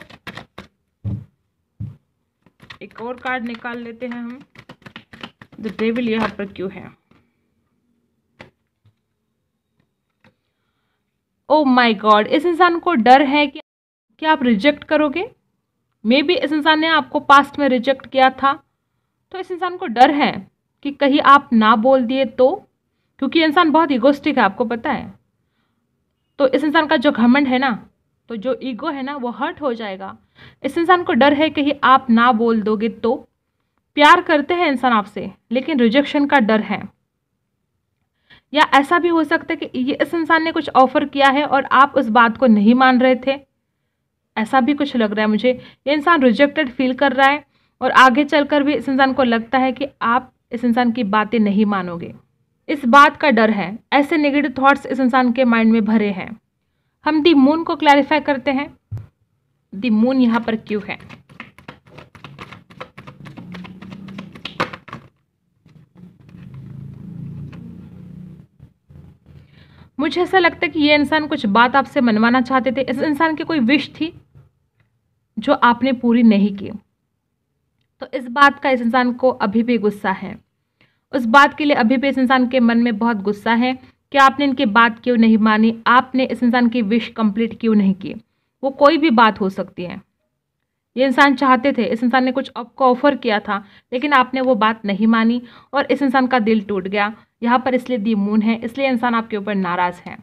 S1: एक और कार्ड निकाल लेते हैं हम द डेविल यहाँ पर क्यों है ओ माई गॉड इस इंसान को डर है कि क्या आप रिजेक्ट करोगे मे बी इस इंसान ने आपको पास्ट में रिजेक्ट किया था तो इस इंसान को डर है कि कहीं आप ना बोल दिए तो क्योंकि इंसान बहुत इगोस्टिक है आपको पता है तो इस इंसान का जो घमंड है ना तो जो ईगो है ना वो हर्ट हो जाएगा इस इंसान को डर है कि आप ना बोल दोगे तो प्यार करते हैं इंसान आपसे लेकिन रिजेक्शन का डर है या ऐसा भी हो सकता है कि ये इस इंसान ने कुछ ऑफ़र किया है और आप उस बात को नहीं मान रहे थे ऐसा भी कुछ लग रहा है मुझे ये इंसान रिजेक्टेड फील कर रहा है और आगे चलकर भी इस इंसान को लगता है कि आप इस इंसान की बातें नहीं मानोगे इस बात का डर है ऐसे नेगेटिव थॉट्स इस इंसान के माइंड में भरे हैं हम दी मून को क्लैरिफाई करते हैं दी मून यहां पर क्यों है मुझे ऐसा लगता है कि ये इंसान कुछ बात आपसे मनवाना चाहते थे इस इंसान की कोई विश थी जो आपने पूरी नहीं की तो इस बात का इस इंसान को अभी भी गुस्सा है उस बात के लिए अभी भी इस इंसान के मन में बहुत गुस्सा है कि आपने इनकी बात क्यों नहीं मानी आपने इस इंसान की विश कंप्लीट क्यों नहीं की वो कोई भी बात हो सकती है ये इंसान चाहते थे इस इंसान ने कुछ आपको ऑफर किया था लेकिन आपने वो बात नहीं मानी और इस इंसान का दिल टूट गया यहाँ पर इसलिए दी मून है इसलिए इंसान आपके ऊपर नाराज़ है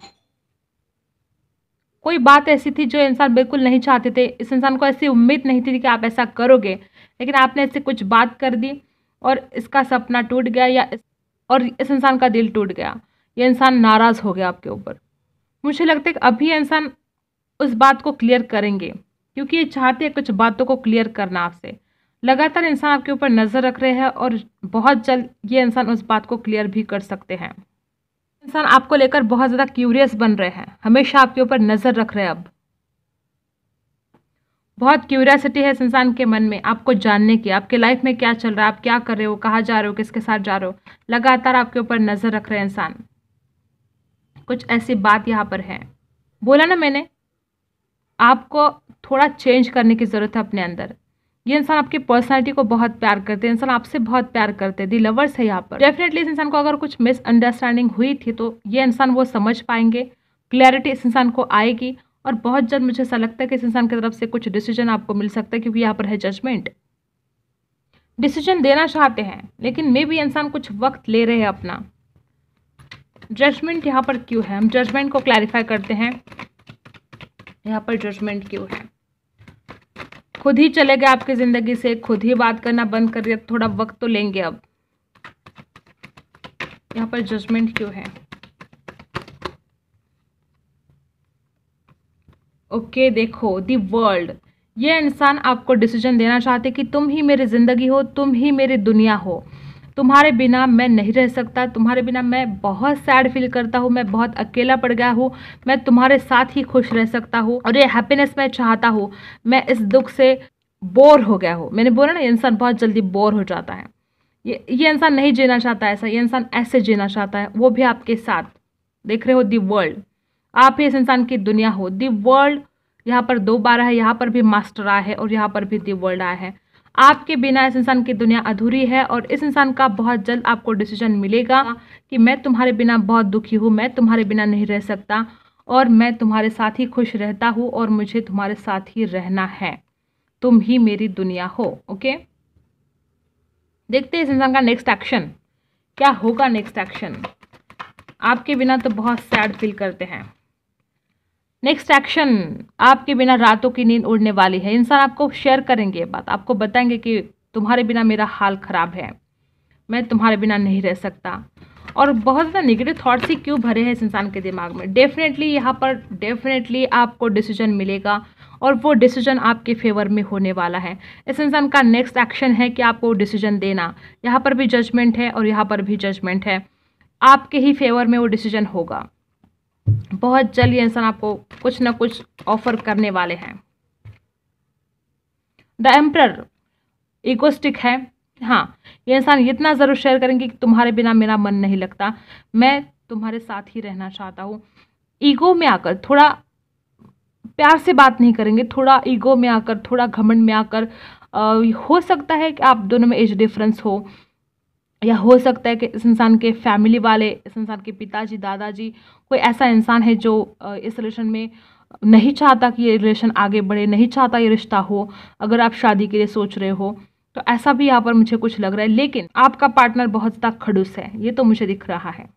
S1: कोई बात ऐसी थी जो इंसान बिल्कुल नहीं चाहते थे इस इंसान को ऐसी उम्मीद नहीं थी कि आप ऐसा करोगे लेकिन आपने ऐसे कुछ बात कर दी और इसका सपना टूट गया या इस, और इस इंसान का दिल टूट गया ये इंसान नाराज़ हो गया आपके ऊपर मुझे लगता है कि अभी इंसान उस बात को क्लियर करेंगे क्योंकि ये चाहते हैं कुछ बातों को क्लियर करना आपसे लगातार इंसान आपके ऊपर नज़र रख रहे हैं और बहुत जल्द ये इंसान उस बात को क्लियर भी कर सकते हैं इंसान आपको लेकर बहुत ज़्यादा क्यूरियस बन रहे हैं हमेशा आपके ऊपर नज़र रख रहे हैं अब बहुत क्यूरियासिटी है इस इंसान के मन में आपको जानने की आपके लाइफ में क्या चल रहा है आप क्या कर रहे हो कहाँ जा रहे हो किसके साथ जा रहे हो लगातार आपके ऊपर नज़र रख रहे हैं इंसान कुछ ऐसी बात यहाँ पर है बोला ना मैंने आपको थोड़ा चेंज करने की ज़रूरत है अपने अंदर ये इंसान आपकी पर्सनालिटी को बहुत प्यार करते हैं इंसान आपसे बहुत प्यार करते हैं दी लवर्स है यहाँ पर डेफिनेटली इस इंसान को अगर कुछ मिसअंडरस्टैंडिंग हुई थी तो ये इंसान वो समझ पाएंगे क्लैरिटी इस इंसान को आएगी और बहुत जल्द मुझे ऐसा लगता है कि इस इंसान की तरफ से कुछ डिसीजन आपको मिल सकता है क्योंकि यहाँ पर है जजमेंट डिसीजन देना चाहते हैं लेकिन मे भी इंसान कुछ वक्त ले रहे हैं अपना जजमेंट यहाँ पर क्यों है हम जजमेंट को क्लैरिफाई करते हैं यहाँ पर जजमेंट क्यों है खुद ही चले गए आपकी ज़िंदगी से खुद ही बात करना बंद कर दिया थोड़ा वक्त तो लेंगे अब यहाँ पर जजमेंट क्यों है ओके okay, देखो दी वर्ल्ड ये इंसान आपको डिसीजन देना चाहते कि तुम ही मेरी ज़िंदगी हो तुम ही मेरी दुनिया हो तुम्हारे बिना मैं नहीं रह सकता तुम्हारे बिना मैं बहुत सैड फील करता हूँ मैं बहुत अकेला पड़ गया हूँ मैं तुम्हारे साथ ही खुश रह सकता हूँ और ये हैप्पीनेस मैं चाहता हूँ मैं इस दुख से बोर हो गया हूँ मैंने बोला ना इंसान बहुत जल्दी बोर हो जाता है ये ये इंसान नहीं जीना चाहता ऐसा ये इंसान ऐसे जीना चाहता है वो भी आपके साथ देख रहे हो दी वर्ल्ड आप ही इस इंसान की दुनिया हो दी वर्ल्ड यहाँ पर दो बार है यहाँ पर भी मास्टर आया है और यहाँ पर भी दी वर्ल्ड आया है आपके बिना इस इंसान की दुनिया अधूरी है और इस इंसान का बहुत जल्द आपको डिसीजन मिलेगा कि मैं तुम्हारे बिना बहुत दुखी हूँ मैं तुम्हारे बिना नहीं रह सकता और मैं तुम्हारे साथ ही खुश रहता हूँ और मुझे तुम्हारे साथ ही रहना है तुम ही मेरी दुनिया हो ओके देखते हैं इस इंसान का नेक्स्ट एक्शन क्या होगा नेक्स्ट एक्शन आपके बिना तो बहुत सैड फील करते हैं नेक्स्ट एक्शन आपके बिना रातों की नींद उड़ने वाली है इंसान आपको शेयर करेंगे बात आपको बताएंगे कि तुम्हारे बिना मेरा हाल ख़राब है मैं तुम्हारे बिना नहीं रह सकता और बहुत ज़्यादा निगेटिव थाट्स ही क्यों भरे हैं इस इंसान के दिमाग में डेफिनेटली यहाँ पर डेफिनेटली आपको डिसीजन मिलेगा और वो डिसीजन आपके फेवर में होने वाला है इस इंसान का नेक्स्ट एक्शन है कि आपको डिसीजन देना यहाँ पर भी जजमेंट है और यहाँ पर भी जजमेंट है आपके ही फेवर में वो डिसीजन होगा बहुत जल्द ये इंसान आपको कुछ ना कुछ ऑफर करने वाले हैं द एम्प्रर इकोस्टिक है हाँ ये इंसान इतना ज़रूर शेयर करेंगे कि तुम्हारे बिना मेरा मन नहीं लगता मैं तुम्हारे साथ ही रहना चाहता हूँ ईगो में आकर थोड़ा प्यार से बात नहीं करेंगे थोड़ा ईगो में आकर थोड़ा घमंड में आकर आ, हो सकता है कि आप दोनों में एज डिफरेंस हो या हो सकता है कि इस इंसान के फैमिली वाले इस इंसान के पिताजी दादाजी कोई ऐसा इंसान है जो इस रिलेशन में नहीं चाहता कि ये रिलेशन आगे बढ़े नहीं चाहता ये रिश्ता हो अगर आप शादी के लिए सोच रहे हो तो ऐसा भी यहाँ पर मुझे कुछ लग रहा है लेकिन आपका पार्टनर बहुत ज़्यादा खड़ूस है ये तो मुझे दिख रहा है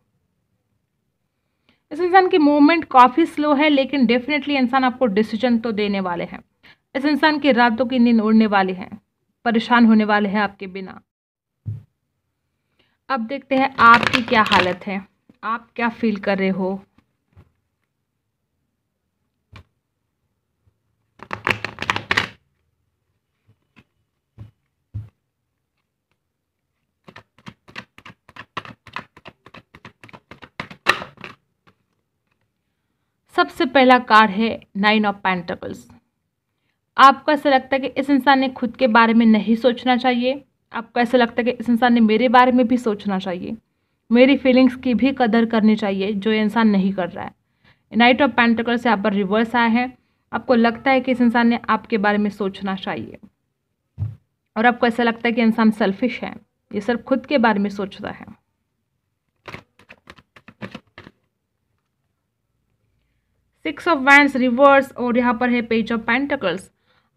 S1: इस इंसान की मूवमेंट काफ़ी स्लो है लेकिन डेफिनेटली इंसान आपको डिसीजन तो देने वाले हैं इस इंसान की रातों की नींद उड़ने वाली है परेशान होने वाले हैं आपके बिना अब देखते हैं आपकी क्या हालत है आप क्या फील कर रहे हो सबसे पहला कार्ड है नाइन ऑफ पेंटिकल्स आपको ऐसा लगता है कि इस इंसान ने खुद के बारे में नहीं सोचना चाहिए आपको ऐसा लगता है कि इस इंसान ने मेरे बारे में भी सोचना चाहिए मेरी फीलिंग्स की भी कदर करनी चाहिए जो ये इंसान नहीं कर रहा है नाइट ऑफ पेंटिकल से आप पर रिवर्स आया है आपको लगता है कि इस इंसान ने आपके बारे में सोचना चाहिए और आपको ऐसा लगता है कि इंसान सेल्फिश है ये सिर्फ खुद के बारे में सोचता है सिक्स ऑफ वैंड रिवर्स और यहाँ पर है पेज ऑफ पेंटिकल्स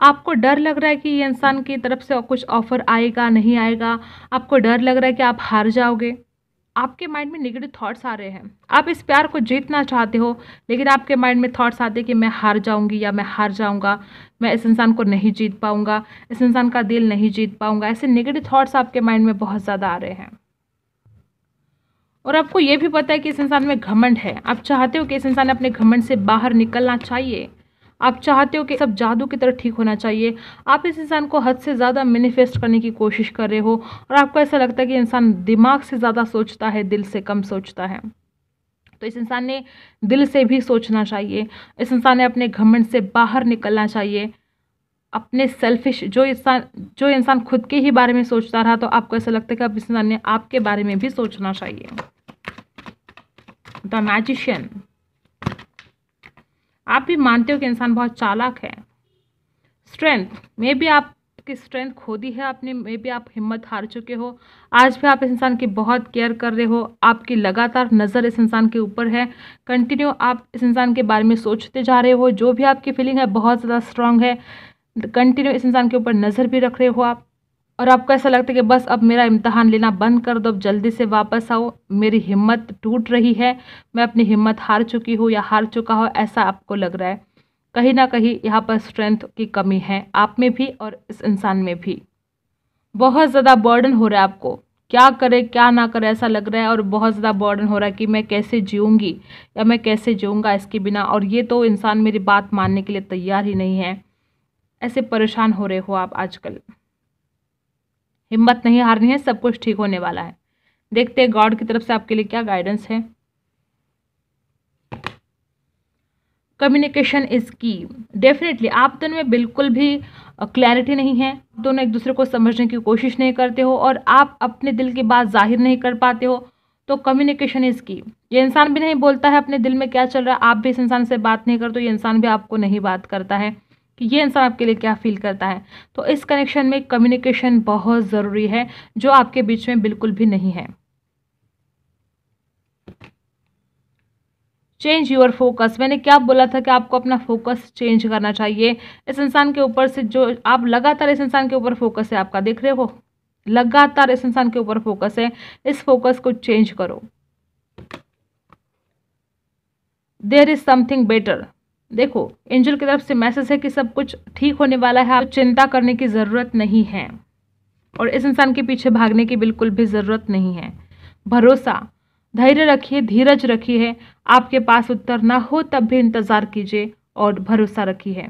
S1: आपको डर लग रहा है कि ये इंसान की तरफ से कुछ ऑफर आएगा नहीं आएगा आपको डर लग रहा है कि आप हार जाओगे आपके माइंड में नेगेटिव थॉट्स आ रहे हैं आप इस प्यार को जीतना चाहते हो लेकिन आपके माइंड में थॉट्स आते हैं कि मैं हार जाऊंगी या मैं हार जाऊंगा मैं इस इंसान को नहीं जीत पाऊंगा इस इंसान का दिल नहीं जीत पाऊंगा ऐसे नेगेटिव थॉट्स आपके माइंड में बहुत ज़्यादा आ रहे हैं और आपको ये भी पता है कि इस इंसान में घमंड है आप चाहते हो कि इस इंसान अपने घमंड से बाहर निकलना चाहिए आप चाहते हो कि सब जादू की तरह ठीक होना चाहिए आप इस इंसान को हद से ज़्यादा मैनिफेस्ट करने की कोशिश कर रहे हो और आपको ऐसा लगता है कि इंसान दिमाग से ज़्यादा सोचता है दिल से कम सोचता है तो इस इंसान ने दिल से भी सोचना चाहिए इस इंसान ने अपने घमंड से बाहर निकलना चाहिए अपने सेल्फिश जो इंसान जो इंसान खुद के ही बारे में सोचता रहा तो आपको ऐसा लगता है कि अब इस इंसान ने आपके बारे में भी सोचना चाहिए द मैजिशियन आप भी मानते हो कि इंसान बहुत चालाक है स्ट्रेंथ मे भी आप आपकी स्ट्रेंथ खो दी है आपने मे भी आप हिम्मत हार चुके हो आज भी आप इस इंसान की बहुत केयर कर रहे हो आपकी लगातार नज़र इस इंसान के ऊपर है कंटिन्यू आप इस इंसान के बारे में सोचते जा रहे हो जो भी आपकी फीलिंग है बहुत ज़्यादा स्ट्रांग है कंटिन्यू इस इंसान के ऊपर नज़र भी रख रहे हो आप और आपको ऐसा लगता है कि बस अब मेरा इम्तहान लेना बंद कर दो अब जल्दी से वापस आओ मेरी हिम्मत टूट रही है मैं अपनी हिम्मत हार चुकी हूँ या हार चुका हो ऐसा आपको लग रहा है कहीं ना कहीं यहाँ पर स्ट्रेंथ की कमी है आप में भी और इस इंसान में भी बहुत ज़्यादा बर्डन हो रहा है आपको क्या करे क्या ना करे ऐसा लग रहा है और बहुत ज़्यादा बर्डन हो रहा है कि मैं कैसे जीऊँगी या मैं कैसे जीऊँगा इसके बिना और ये तो इंसान मेरी बात मानने के लिए तैयार ही नहीं है ऐसे परेशान हो रहे हो आप आजकल हिम्मत नहीं हारनी है सब कुछ ठीक होने वाला है देखते हैं गॉड की तरफ से आपके लिए क्या गाइडेंस है कम्युनिकेशन इज़ की डेफिनेटली आप दोनों तो में बिल्कुल भी क्लैरिटी नहीं है दोनों तो एक दूसरे को समझने की कोशिश नहीं करते हो और आप अपने दिल की बात जाहिर नहीं कर पाते हो तो कम्युनिकेशन इज़ की ये इंसान भी नहीं बोलता है अपने दिल में क्या चल रहा है आप भी इस इंसान से बात नहीं करते तो ये इंसान भी आपको नहीं बात करता है कि ये इंसान आपके लिए क्या फील करता है तो इस कनेक्शन में कम्युनिकेशन बहुत ज़रूरी है जो आपके बीच में बिल्कुल भी नहीं है चेंज योर फोकस मैंने क्या बोला था कि आपको अपना फोकस चेंज करना चाहिए इस इंसान के ऊपर से जो आप लगातार इस इंसान के ऊपर फोकस है आपका देख रहे हो लगातार इस इंसान के ऊपर फोकस है इस फोकस को चेंज करो देर इज समथिंग बेटर देखो एंजल की तरफ से मैसेज है कि सब कुछ ठीक होने वाला है आप चिंता करने की ज़रूरत नहीं है और इस इंसान के पीछे भागने की बिल्कुल भी ज़रूरत नहीं है भरोसा धैर्य रखिए धीरज रखिए आपके पास उत्तर ना हो तब भी इंतज़ार कीजिए और भरोसा रखिए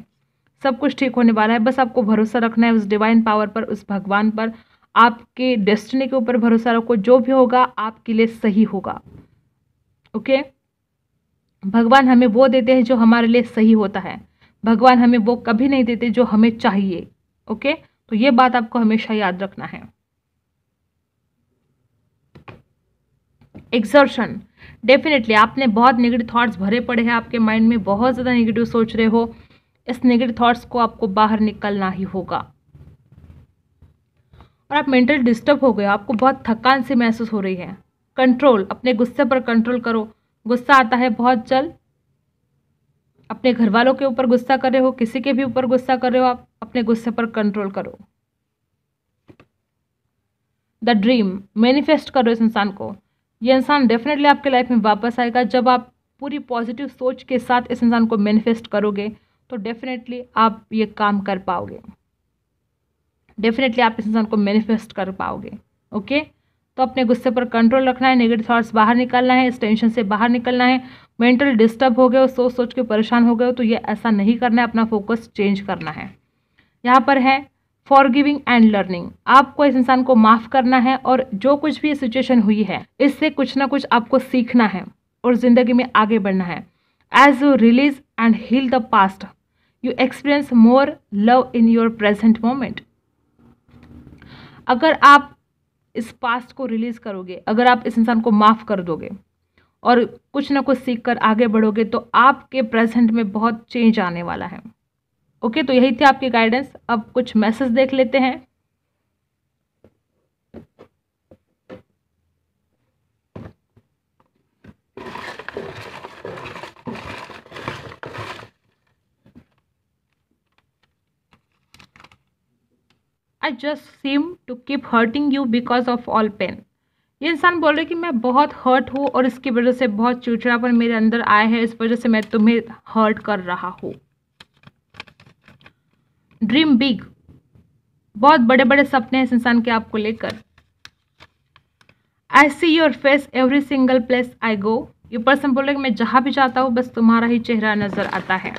S1: सब कुछ ठीक होने वाला है बस आपको भरोसा रखना है उस डिवाइन पावर पर उस भगवान पर आपके डेस्टिनी के ऊपर भरोसा रखो जो भी होगा आपके लिए सही होगा ओके okay? भगवान हमें वो देते हैं जो हमारे लिए सही होता है भगवान हमें वो कभी नहीं देते जो हमें चाहिए ओके तो ये बात आपको हमेशा याद रखना है एक्सर्शन डेफिनेटली आपने बहुत नेगेटिव थॉट्स भरे पड़े हैं आपके माइंड में बहुत ज़्यादा नेगेटिव सोच रहे हो इस नेगेटिव थॉट्स को आपको बाहर निकलना ही होगा और आप मेंटल डिस्टर्ब हो गए आपको बहुत थकान सी महसूस हो रही है कंट्रोल अपने गुस्से पर कंट्रोल करो गुस्सा आता है बहुत जल्द अपने घर वालों के ऊपर गुस्सा कर रहे हो किसी के भी ऊपर गुस्सा कर रहे हो आप अपने गुस्से पर कंट्रोल करो द ड्रीम मैनिफेस्ट करो इस इंसान को ये इंसान डेफिनेटली आपके लाइफ में वापस आएगा जब आप पूरी पॉजिटिव सोच के साथ इस इंसान को मैनिफेस्ट करोगे तो डेफिनेटली आप ये काम कर पाओगे डेफिनेटली आप इस इंसान को मैनिफेस्ट कर पाओगे ओके okay? तो अपने गुस्से पर कंट्रोल रखना है नेगेटिव थॉट्स बाहर निकालना है इस टेंशन से बाहर निकलना है मेंटल डिस्टर्ब हो गए हो सोच सोच के परेशान हो गए हो तो ये ऐसा नहीं करना है अपना फोकस चेंज करना है यहाँ पर है फॉर गिविंग एंड लर्निंग आपको इस इंसान को माफ़ करना है और जो कुछ भी सिचुएशन हुई है इससे कुछ ना कुछ आपको सीखना है और ज़िंदगी में आगे बढ़ना है as you release and heal the past you experience more love in your present moment अगर आप इस पास्ट को रिलीज़ करोगे अगर आप इस इंसान को माफ़ कर दोगे और कुछ ना कुछ सीख कर आगे बढ़ोगे तो आपके प्रेजेंट में बहुत चेंज आने वाला है ओके तो यही थी आपकी गाइडेंस अब कुछ मैसेज देख लेते हैं I just seem to keep hurting you because of all pain ये इंसान बोल रहे कि मैं बहुत हर्ट हूँ और इसकी वजह से बहुत चिड़चिड़ापन मेरे अंदर आया है इस वजह से मैं तुम्हें हर्ट कर रहा हूँ ड्रीम बिग बहुत बड़े बड़े सपने हैं इस इंसान के आपको लेकर I see your face every single place I go ये पर्सन बोल रहे कि मैं जहाँ भी जाता हूँ बस तुम्हारा ही चेहरा नज़र आता है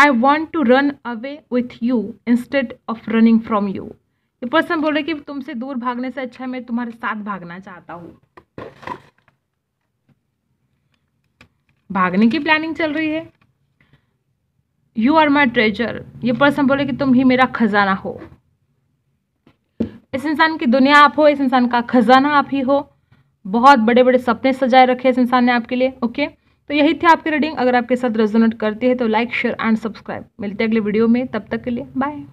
S1: I want to run away with you instead of running from you ये पर्सन बोल रहे कि तुमसे दूर भागने से अच्छा है मैं तुम्हारे साथ भागना चाहता हूँ भागने की प्लानिंग चल रही है यू आर माई ट्रेजर ये पर्सन बोले कि तुम ही मेरा खजाना हो इस इंसान की दुनिया आप हो इस इंसान का खजाना आप ही हो बहुत बड़े बड़े सपने सजाए रखे इस इंसान ने आपके लिए ओके okay? तो यही थी आपकी रीडिंग अगर आपके साथ रेजोनेट करती है तो लाइक शेयर एंड सब्सक्राइब मिलते हैं अगले वीडियो में तब तक के लिए बाय